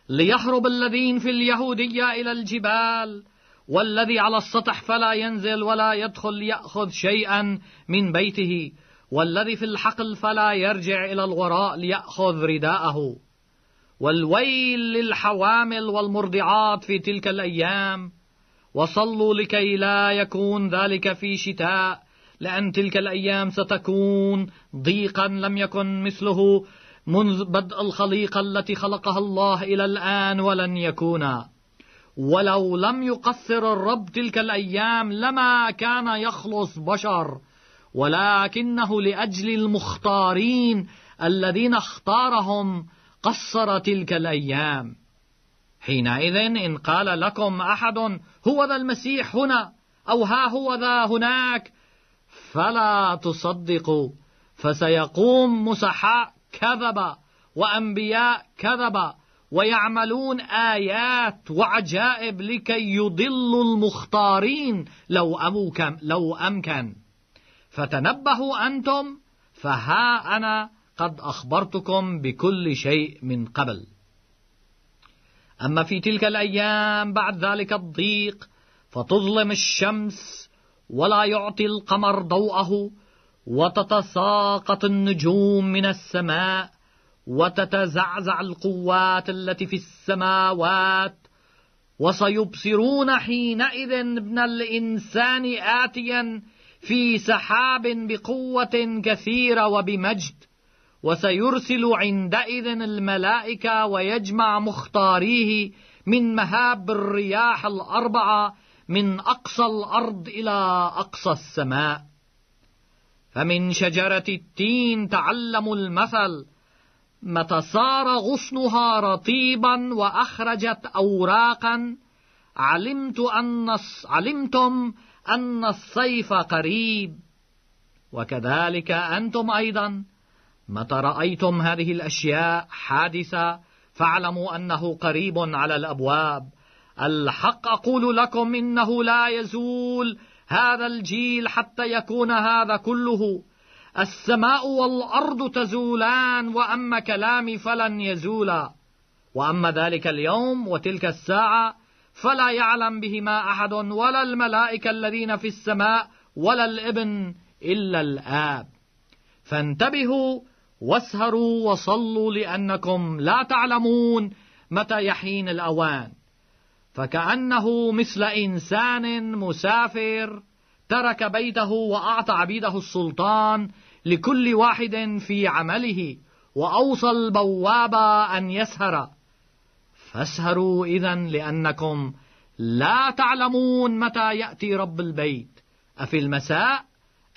ليهرب الذين في اليهودية إلى الجبال والذي على السطح فلا ينزل ولا يدخل ليأخذ شيئا من بيته والذي في الحقل فلا يرجع إلى الوراء ليأخذ رداءه والويل للحوامل والمرضعات في تلك الأيام وصلوا لكي لا يكون ذلك في شتاء لأن تلك الأيام ستكون ضيقا لم يكن مثله منذ بدء الخليقة التي خلقها الله إلى الآن ولن يكونا ولو لم يقصر الرب تلك الأيام لما كان يخلص بشر ولكنه لأجل المختارين الذين اختارهم قصر تلك الأيام حينئذ إن قال لكم أحد هو ذا المسيح هنا أو ها هو ذا هناك فلا تصدقوا فسيقوم مسحاء كذبا وأنبياء كذبا ويعملون آيات وعجائب لكي يضلوا المختارين لو, أموكم لو أمكن فتنبهوا أنتم فها أنا قد أخبرتكم بكل شيء من قبل أما في تلك الأيام بعد ذلك الضيق فتظلم الشمس ولا يعطي القمر ضوءه وتتساقط النجوم من السماء وتتزعزع القوات التي في السماوات وسيبصرون حينئذ ابن الإنسان آتيا في سحاب بقوة كثيرة وبمجد وسيرسل عندئذ الملائكة ويجمع مختاريه من مهاب الرياح الأربعة من أقصى الأرض إلى أقصى السماء فمن شجرة التين تعلموا المثل متى صار غصنها رطيبا وأخرجت أوراقا علمت أن علمتم أن الصيف قريب وكذلك أنتم أيضا متى رأيتم هذه الأشياء حادثة فاعلموا أنه قريب على الأبواب الحق أقول لكم إنه لا يزول هذا الجيل حتى يكون هذا كله السماء والأرض تزولان وأما كلامي فلن يزولا وأما ذلك اليوم وتلك الساعة فلا يعلم بهما أحد ولا الملائكة الذين في السماء ولا الابن إلا الآب فانتبهوا واسهروا وصلوا لأنكم لا تعلمون متى يحين الأوان فكأنه مثل إنسان مسافر ترك بيته وأعطى عبيده السلطان لكل واحد في عمله وأوصى البواب أن يسهر فاسهروا إذا لأنكم لا تعلمون متى يأتي رب البيت أفي المساء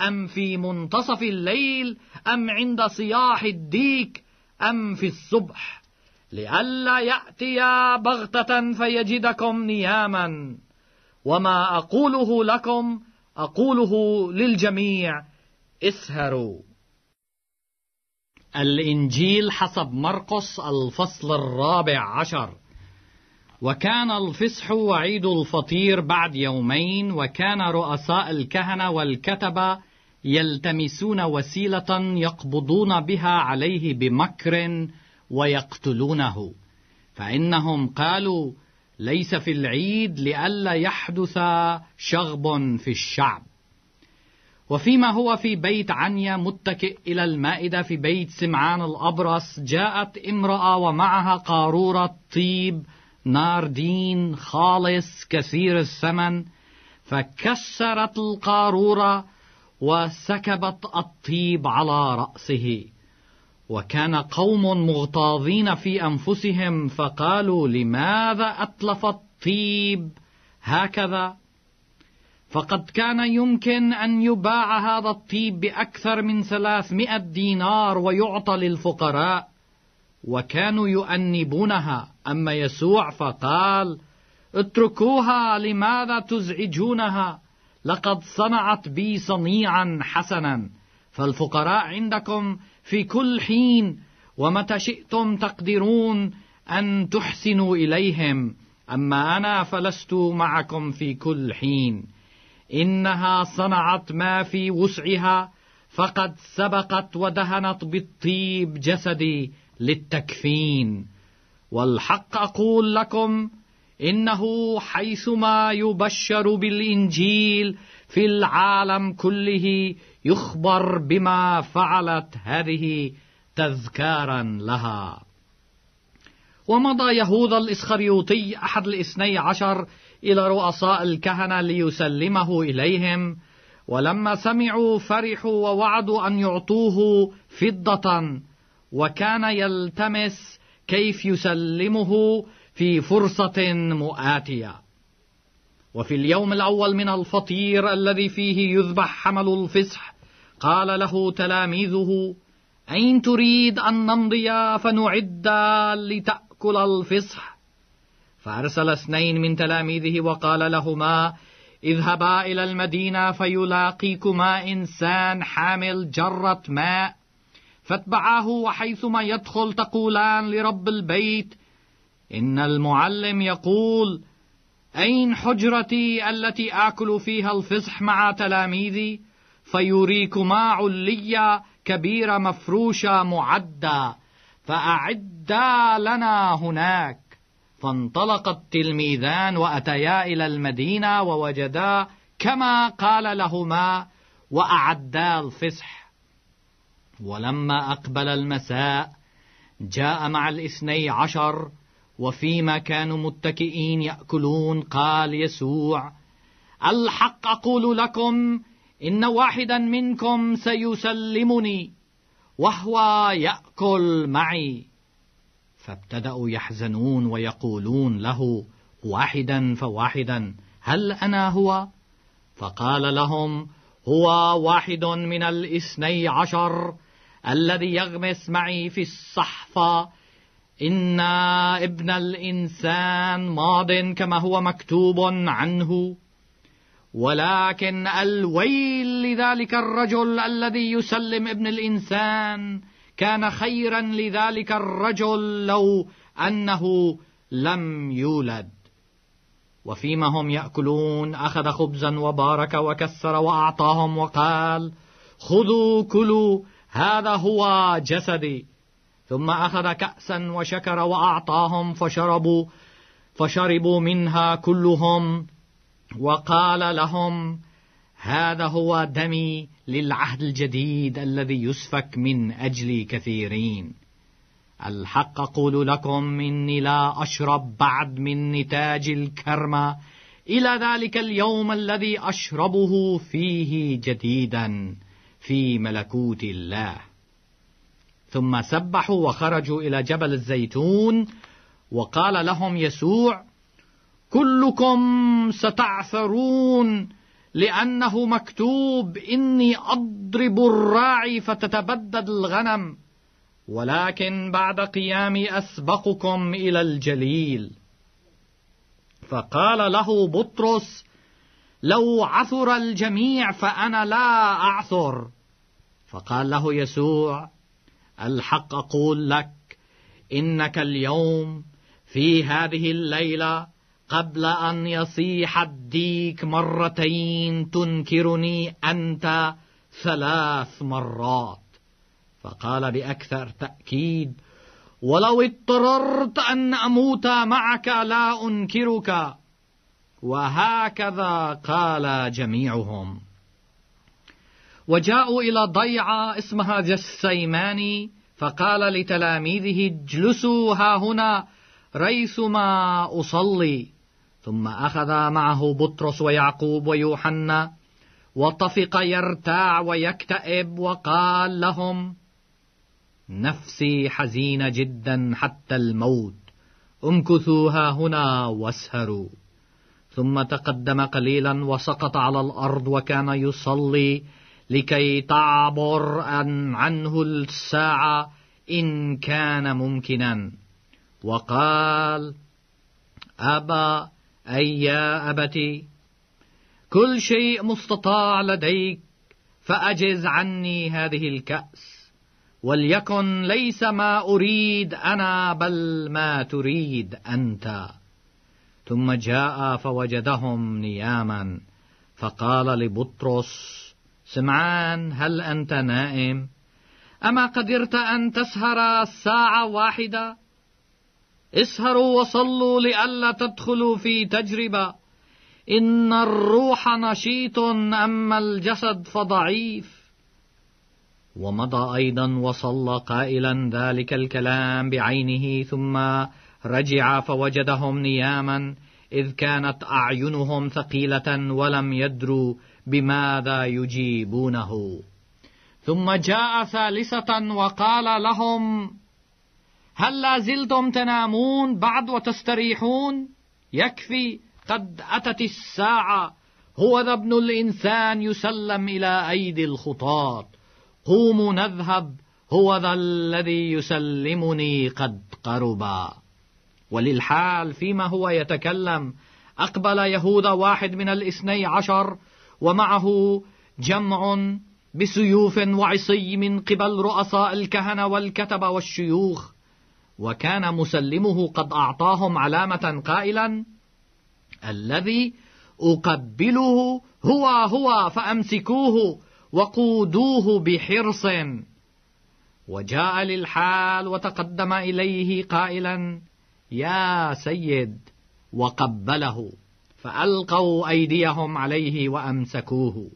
أم في منتصف الليل أم عند صياح الديك أم في الصبح لئلا يأتي بغتة فيجدكم نياما وما أقوله لكم أقوله للجميع اسهروا الإنجيل حسب مرقس الفصل الرابع عشر وكان الفصح وعيد الفطير بعد يومين وكان رؤساء الكهنة والكتبة يلتمسون وسيلة يقبضون بها عليه بمكر ويقتلونه فإنهم قالوا ليس في العيد لئلا يحدث شغب في الشعب وفيما هو في بيت عنيا متكئ إلى المائدة في بيت سمعان الأبرص جاءت امرأة ومعها قارورة طيب ناردين خالص كثير الثمن فكسرت القارورة وسكبت الطيب على رأسه وكان قوم مغتاظين في أنفسهم فقالوا لماذا أتلف الطيب هكذا فقد كان يمكن أن يباع هذا الطيب بأكثر من ثلاثمائة دينار ويعطى للفقراء وكانوا يؤنبونها أما يسوع فقال اتركوها لماذا تزعجونها لقد صنعت بي صنيعا حسنا فالفقراء عندكم في كل حين ومتى شئتم تقدرون أن تحسنوا إليهم أما أنا فلست معكم في كل حين انها صنعت ما في وسعها فقد سبقت ودهنت بالطيب جسدي للتكفين والحق اقول لكم انه حيثما يبشر بالانجيل في العالم كله يخبر بما فعلت هذه تذكارا لها ومضى يهوذا الإسخريوطي أحد الاثني عشر إلى رؤساء الكهنة ليسلمه إليهم ولما سمعوا فرحوا ووعدوا أن يعطوه فضة وكان يلتمس كيف يسلمه في فرصة مؤاتية وفي اليوم الأول من الفطير الذي فيه يذبح حمل الفصح قال له تلاميذه أين تريد أن نمضي فنعد لتأكل الفصح فأرسل اثنين من تلاميذه وقال لهما اذهبا إلى المدينة فيلاقيكما إنسان حامل جرة ماء فاتبعاه وحيثما يدخل تقولان لرب البيت إن المعلم يقول أين حجرتي التي آكل فيها الفصح مع تلاميذي فيريكما عليا كبيرة مفروشة معدة فأعدا لنا هناك فانطلق التلميذان وأتيا إلى المدينة ووجدا كما قال لهما وأعدا الفصح ولما أقبل المساء جاء مع الاثني عشر وفيما كانوا متكئين يأكلون قال يسوع الحق أقول لكم إن واحدا منكم سيسلمني وهو يأكل معي فابتدأوا يحزنون ويقولون له واحدا فواحدا هل أنا هو؟ فقال لهم هو واحد من الاثني عشر الذي يغمس معي في الصحفة إن ابن الإنسان ماض كما هو مكتوب عنه ولكن الويل لذلك الرجل الذي يسلم ابن الإنسان كان خيرا لذلك الرجل لو أنه لم يولد وفيما هم يأكلون أخذ خبزا وبارك وكسر وأعطاهم وقال خذوا كلوا هذا هو جسدي ثم أخذ كأسا وشكر وأعطاهم فشربوا فشربوا منها كلهم وقال لهم هذا هو دمي للعهد الجديد الذي يسفك من اجل كثيرين الحق اقول لكم اني لا اشرب بعد من نتاج الكرمه الى ذلك اليوم الذي اشربه فيه جديدا في ملكوت الله ثم سبحوا وخرجوا الى جبل الزيتون وقال لهم يسوع كلكم ستعثرون لأنه مكتوب إني أضرب الراعي فتتبدد الغنم ولكن بعد قيامي أسبقكم إلى الجليل فقال له بطرس لو عثر الجميع فأنا لا أعثر فقال له يسوع الحق أقول لك إنك اليوم في هذه الليلة قبل أن يصيح الديك مرتين تنكرني أنت ثلاث مرات فقال بأكثر تأكيد ولو اضطررت أن أموت معك لا أنكرك وهكذا قال جميعهم وجاءوا إلى ضيعة اسمها جسيماني فقال لتلاميذه اجلسوا ها هنا ريثما أصلي ثم أخذ معه بطرس ويعقوب ويوحنا وطفق يرتاع ويكتئب وقال لهم نفسي حزينة جدا حتى الموت امكثوا ها هنا واسهروا ثم تقدم قليلا وسقط على الأرض وكان يصلي لكي تعبر أن عنه الساعة إن كان ممكنا وقال أبا أي يا أبتي كل شيء مستطاع لديك فأجز عني هذه الكأس وليكن ليس ما أريد أنا بل ما تريد أنت ثم جاء فوجدهم نياما فقال لبطرس سمعان هل أنت نائم؟ أما قدرت أن تسهر ساعة واحدة؟ اسهروا وصلوا لئلا تدخلوا في تجربة إن الروح نشيط أما الجسد فضعيف ومضى أيضا وصلى قائلا ذلك الكلام بعينه ثم رجع فوجدهم نياما إذ كانت أعينهم ثقيلة ولم يدروا بماذا يجيبونه ثم جاء ثالثة وقال لهم هل لا زلتم تنامون بعد وتستريحون يكفي قد أتت الساعة هو ذا ابن الإنسان يسلم إلى أيدي الخطاة قوموا نذهب هو ذا الذي يسلمني قد قربا وللحال فيما هو يتكلم أقبل يهوذا واحد من الاثني عشر ومعه جمع بسيوف وعصي من قبل رؤساء الكهنة والكتبة والشيوخ وكان مسلمه قد أعطاهم علامة قائلا الذي أقبله هو هو فأمسكوه وقودوه بحرص وجاء للحال وتقدم إليه قائلا يا سيد وقبله فألقوا أيديهم عليه وأمسكوه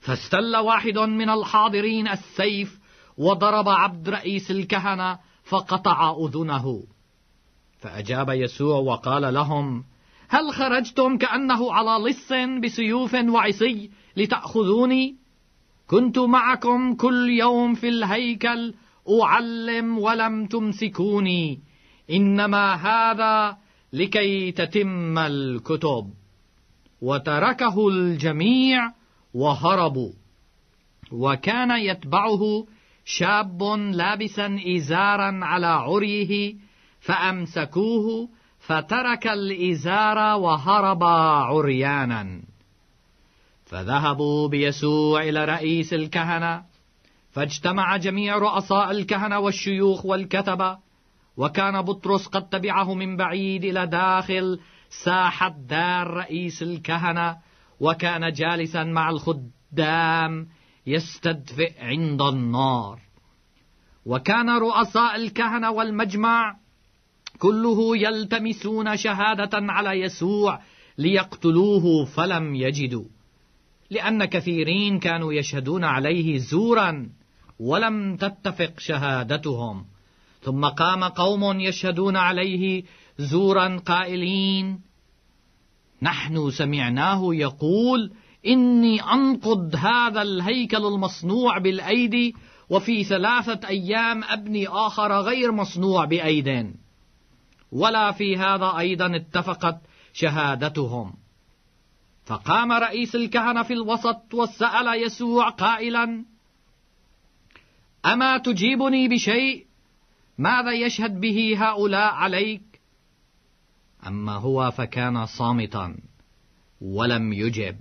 فاستل واحد من الحاضرين السيف وضرب عبد رئيس الكهنة فقطع أذنه فأجاب يسوع وقال لهم هل خرجتم كأنه على لص بسيوف وعصي لتأخذوني كنت معكم كل يوم في الهيكل أعلم ولم تمسكوني إنما هذا لكي تتم الكتب وتركه الجميع وهربوا وكان يتبعه شاب لابسا إزارا على عريه فأمسكوه فترك الإزار وهرب عريانا فذهبوا بيسوع إلى رئيس الكهنة فاجتمع جميع رؤساء الكهنة والشيوخ والكتبة وكان بطرس قد تبعه من بعيد إلى داخل ساحة دار رئيس الكهنة وكان جالسا مع الخدام يستدفئ عند النار وكان رؤساء الكهنة والمجمع كله يلتمسون شهادة على يسوع ليقتلوه فلم يجدوا لأن كثيرين كانوا يشهدون عليه زورا ولم تتفق شهادتهم ثم قام قوم يشهدون عليه زورا قائلين نحن سمعناه يقول إني أنقض هذا الهيكل المصنوع بالأيدي وفي ثلاثة أيام أبني آخر غير مصنوع بأيدين ولا في هذا أيضا اتفقت شهادتهم فقام رئيس الكهنة في الوسط وسأل يسوع قائلا أما تجيبني بشيء ماذا يشهد به هؤلاء عليك أما هو فكان صامتا ولم يجب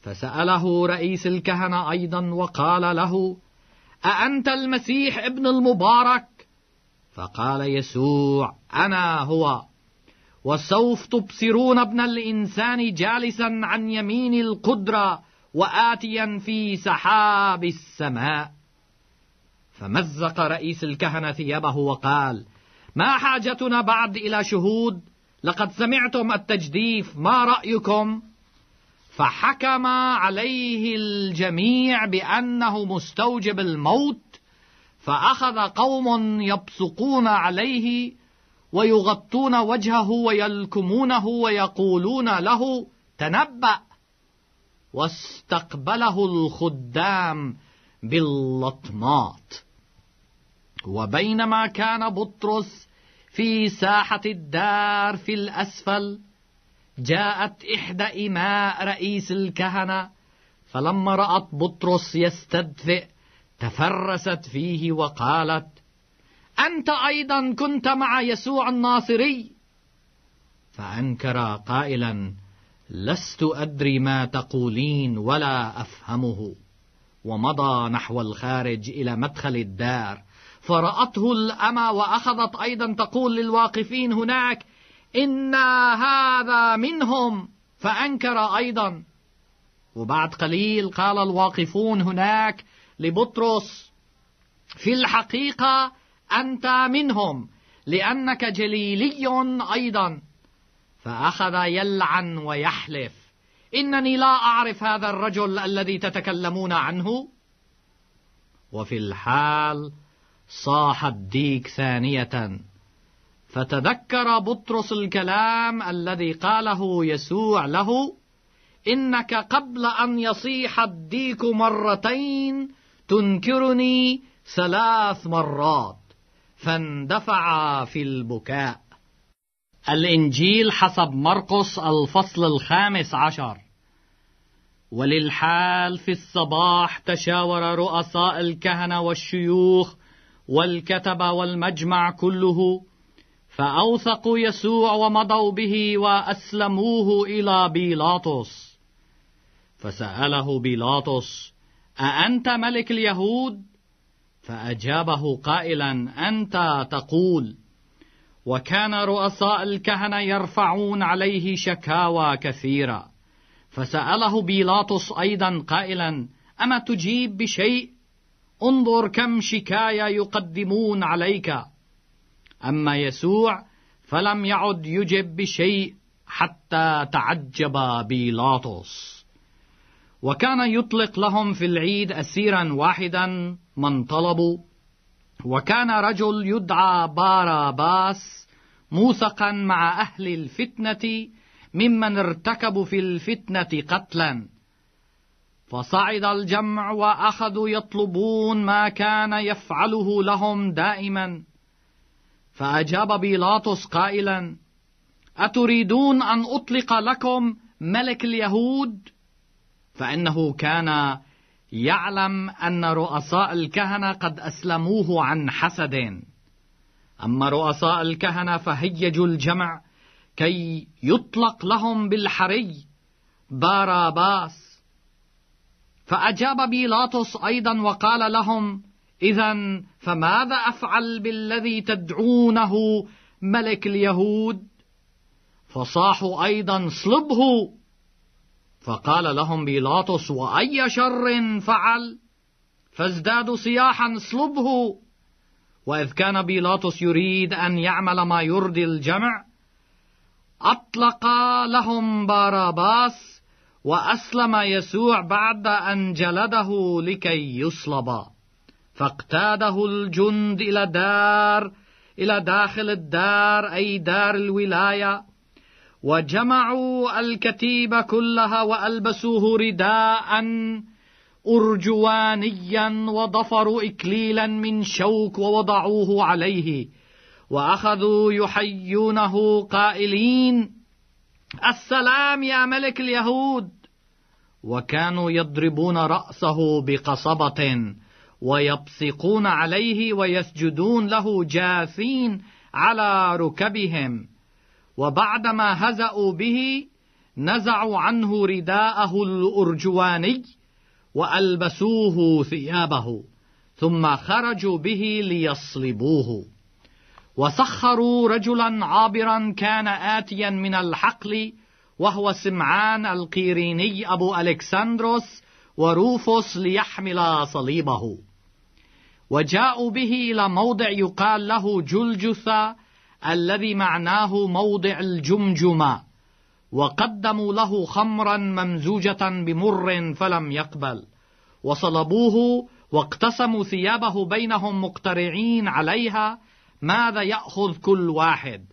فسأله رئيس الكهنة أيضا وقال له أأنت المسيح ابن المبارك؟ فقال يسوع أنا هو وسوف تبصرون ابن الإنسان جالسا عن يمين القدرة وآتيا في سحاب السماء فمزق رئيس الكهنة ثيابه وقال ما حاجتنا بعد إلى شهود لقد سمعتم التجديف ما رأيكم؟ فحكم عليه الجميع بأنه مستوجب الموت فأخذ قوم يبصقون عليه ويغطون وجهه ويلكمونه ويقولون له تنبأ واستقبله الخدام باللطمات وبينما كان بطرس في ساحة الدار في الأسفل جاءت إحدى إماء رئيس الكهنة فلما رأت بطرس يستدفئ تفرست فيه وقالت أنت أيضا كنت مع يسوع الناصري فأنكر قائلا لست أدري ما تقولين ولا أفهمه ومضى نحو الخارج إلى مدخل الدار فرأته الأمى وأخذت أيضا تقول للواقفين هناك إنا هذا منهم فأنكر أيضا وبعد قليل قال الواقفون هناك لبطرس في الحقيقة أنت منهم لأنك جليلي أيضا فأخذ يلعن ويحلف إنني لا أعرف هذا الرجل الذي تتكلمون عنه وفي الحال صاح الديك ثانية فتذكر بطرس الكلام الذي قاله يسوع له إنك قبل أن يصيح الديك مرتين تنكرني ثلاث مرات فاندفع في البكاء الإنجيل حسب مرقس الفصل الخامس عشر وللحال في الصباح تشاور رؤساء الكهنة والشيوخ والكتبة والمجمع كله فأوثقوا يسوع ومضوا به وأسلموه إلى بيلاطس فسأله بيلاطس أأنت ملك اليهود؟ فأجابه قائلا أنت تقول وكان رؤساء الكهنة يرفعون عليه شكاوى كثيرة فسأله بيلاطس أيضا قائلا أما تجيب بشيء؟ انظر كم شكاية يقدمون عليك أما يسوع فلم يعد يجب بشيء حتى تعجب بيلاطس وكان يطلق لهم في العيد أسيرا واحدا من طلبوا وكان رجل يدعى باراباس موثقا مع أهل الفتنة ممن ارتكبوا في الفتنة قتلا فصعد الجمع وأخذوا يطلبون ما كان يفعله لهم دائما فأجاب بيلاطس قائلا أتريدون أن أطلق لكم ملك اليهود فإنه كان يعلم أن رؤساء الكهنة قد أسلموه عن حسد أما رؤساء الكهنة فهيجوا الجمع كي يطلق لهم بالحري باراباس فأجاب بيلاطس أيضا وقال لهم اذا فماذا افعل بالذي تدعونه ملك اليهود فصاحوا ايضا صلبه فقال لهم بيلاطس واي شر فعل فازدادوا صياحا صلبه واذ كان بيلاطس يريد ان يعمل ما يرضي الجمع اطلق لهم باراباس واسلم يسوع بعد ان جلده لكي يصلب فاقتاده الجند إلى دار إلى داخل الدار أي دار الولاية وجمعوا الكتيب كلها وألبسوه رداء أرجوانيا وضفروا إكليلا من شوك ووضعوه عليه وأخذوا يحيونه قائلين السلام يا ملك اليهود وكانوا يضربون رأسه بقصبة ويبصقون عليه ويسجدون له جاثين على ركبهم وبعدما هزأوا به نزعوا عنه رداءه الأرجواني وألبسوه ثيابه ثم خرجوا به ليصلبوه وسخروا رجلا عابرا كان آتيا من الحقل وهو سمعان القيريني أبو ألكسندروس وروفوس ليحمل صليبه وجاءوا به إلى موضع يقال له جلجثة الذي معناه موضع الجمجمة وقدموا له خمرا ممزوجة بمر فلم يقبل وصلبوه واقتسموا ثيابه بينهم مقترعين عليها ماذا يأخذ كل واحد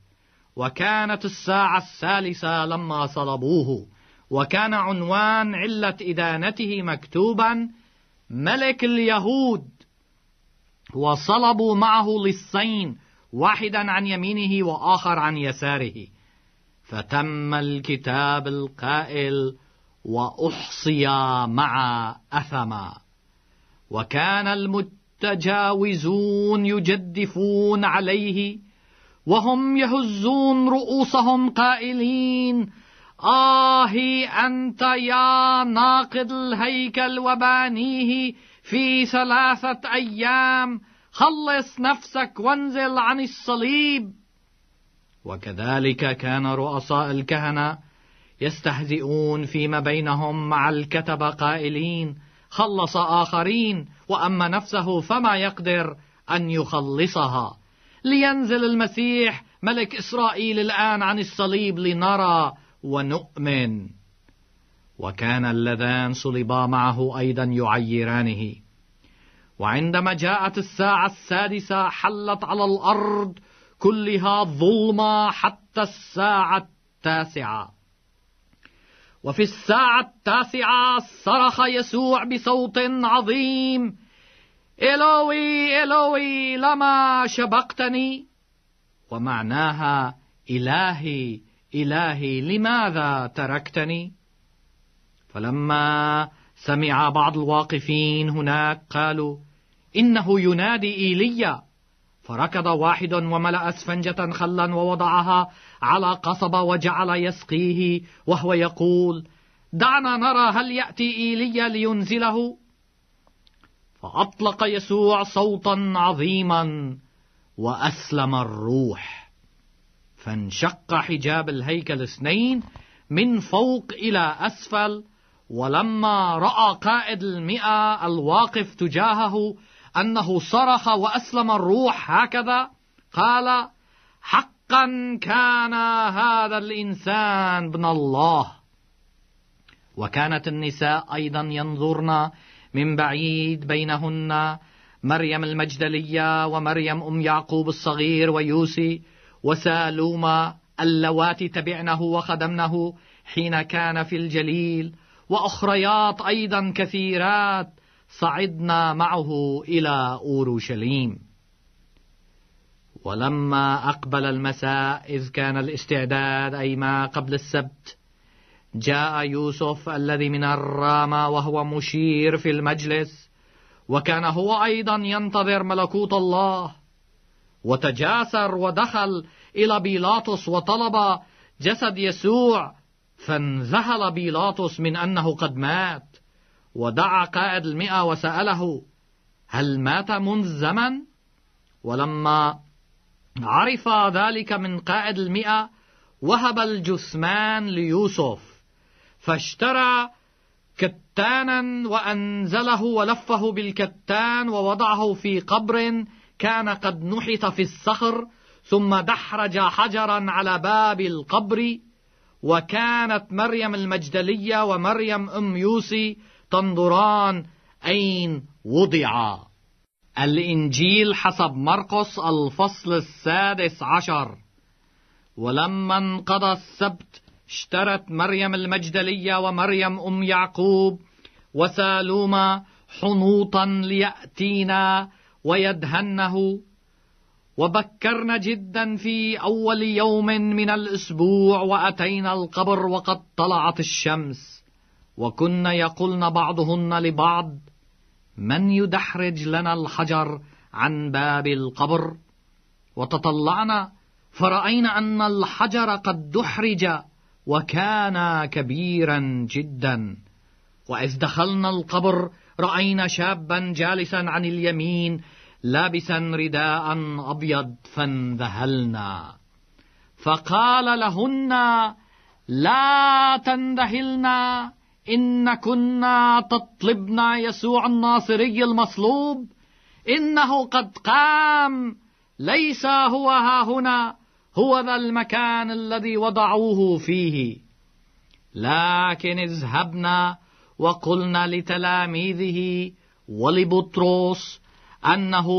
وكانت الساعة الثالثة لما صلبوه وكان عنوان علة إدانته مكتوبا ملك اليهود وصلبوا معه للصين واحدا عن يمينه واخر عن يساره فتم الكتاب القائل واحصي مع اثما وكان المتجاوزون يجدفون عليه وهم يهزون رؤوسهم قائلين آه أنت يا ناقد الهيكل وبانيه في ثلاثة أيام خلص نفسك وانزل عن الصليب وكذلك كان رؤساء الكهنة يستهزئون فيما بينهم مع الكتبة قائلين خلص آخرين وأما نفسه فما يقدر أن يخلصها لينزل المسيح ملك إسرائيل الآن عن الصليب لنرى ونؤمن وكان اللذان صلبا معه أيضا يعيرانه وعندما جاءت الساعة السادسة حلت على الأرض كلها ظلمة حتى الساعة التاسعة وفي الساعة التاسعة صرخ يسوع بصوت عظيم إلوي إلوي لما شبقتني ومعناها إلهي إلهي لماذا تركتني فلما سمع بعض الواقفين هناك قالوا إنه ينادي إيليا فركض واحد وملأ اسفنجة خلا ووضعها على قصبة وجعل يسقيه وهو يقول دعنا نرى هل يأتي إيليا لينزله فأطلق يسوع صوتا عظيما وأسلم الروح فانشق حجاب الهيكل اثنين من فوق إلى أسفل ولما رأى قائد المئة الواقف تجاهه أنه صرخ وأسلم الروح هكذا قال حقا كان هذا الإنسان ابن الله وكانت النساء أيضا ينظرن من بعيد بينهن مريم المجدلية ومريم أم يعقوب الصغير ويوسي وسالوما اللواتي تبعنه وخدمنه حين كان في الجليل وأخريات أيضا كثيرات صعدنا معه إلى أورشليم ولما أقبل المساء إذ كان الاستعداد أي ما قبل السبت جاء يوسف الذي من الرامة وهو مشير في المجلس وكان هو أيضا ينتظر ملكوت الله وتجاسر ودخل إلى بيلاطس وطلب جسد يسوع فانذهل بيلاطس من أنه قد مات ودعا قائد المئة وسأله هل مات منذ زمن؟ ولما عرف ذلك من قائد المئة وهب الجثمان ليوسف فاشترى كتانا وأنزله ولفه بالكتان ووضعه في قبر كان قد نحت في الصخر ثم دحرج حجرا على باب القبر وكانت مريم المجدلية ومريم أم يوسي تنظران أين وضعا الإنجيل حسب مرقس الفصل السادس عشر ولما انقضى السبت اشترت مريم المجدلية ومريم أم يعقوب وسالوما حنوطا ليأتينا ويدهنه وبكرن جدا في أول يوم من الأسبوع وأتينا القبر وقد طلعت الشمس وكنا يقولن بعضهن لبعض من يدحرج لنا الحجر عن باب القبر وتطلعنا فرأينا أن الحجر قد دحرج وكان كبيرا جدا وإذ دخلنا القبر رأينا شابا جالسا عن اليمين لابسا رداء أبيض فانذهلنا فقال لهن لا تندهلنا إن كنا تطلبنا يسوع الناصري المصلوب إنه قد قام ليس هو ها هنا هو ذا المكان الذي وضعوه فيه لكن اذهبنا وقلنا لتلاميذه ولبطرس أنه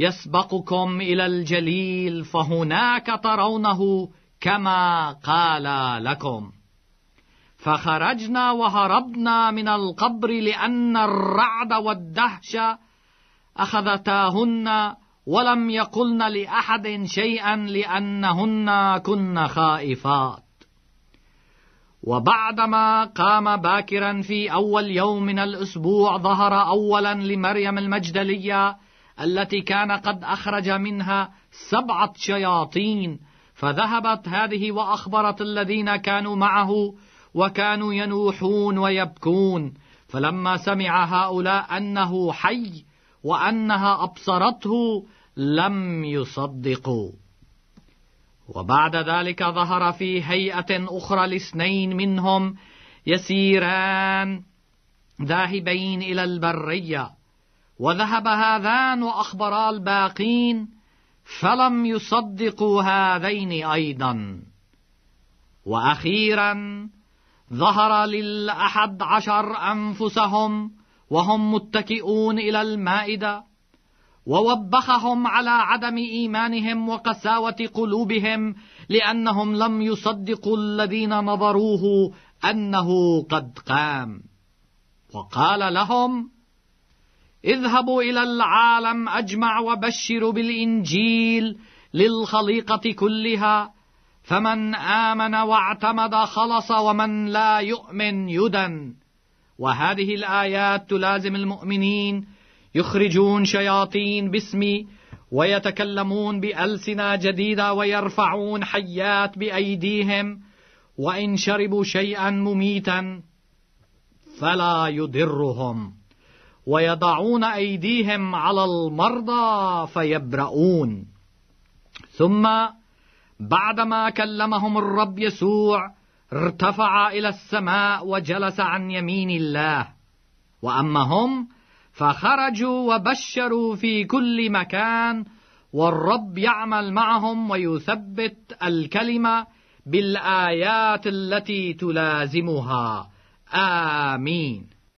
يسبقكم إلى الجليل فهناك ترونه كما قال لكم فخرجنا وهربنا من القبر لأن الرعد والدهشة أخذتاهن ولم يقلن لأحد شيئا لأنهن كن خائفات وبعدما قام باكرا في أول يوم من الأسبوع ظهر أولا لمريم المجدلية التي كان قد أخرج منها سبعة شياطين فذهبت هذه وأخبرت الذين كانوا معه وكانوا ينوحون ويبكون فلما سمع هؤلاء أنه حي وأنها أبصرته لم يصدقوا وبعد ذلك ظهر في هيئة أخرى لاثنين منهم يسيران ذاهبين إلى البرية وذهب هذان وأخبرا الباقين فلم يصدقوا هذين أيضا وأخيرا ظهر للأحد عشر أنفسهم وهم متكئون إلى المائدة ووبخهم على عدم ايمانهم وقساوه قلوبهم لانهم لم يصدقوا الذين نظروه انه قد قام وقال لهم اذهبوا الى العالم اجمع وبشروا بالانجيل للخليقه كلها فمن امن واعتمد خلص ومن لا يؤمن يدن وهذه الايات تلازم المؤمنين يخرجون شياطين باسمي ويتكلمون بألسنة جديدة ويرفعون حيات بأيديهم وإن شربوا شيئا مميتا فلا يضرهم ويضعون أيديهم على المرضى فيبرؤون ثم بعدما كلمهم الرب يسوع ارتفع إلى السماء وجلس عن يمين الله وأما هم فخرجوا وبشروا في كل مكان والرب يعمل معهم ويثبت الكلمه بالايات التي تلازمها امين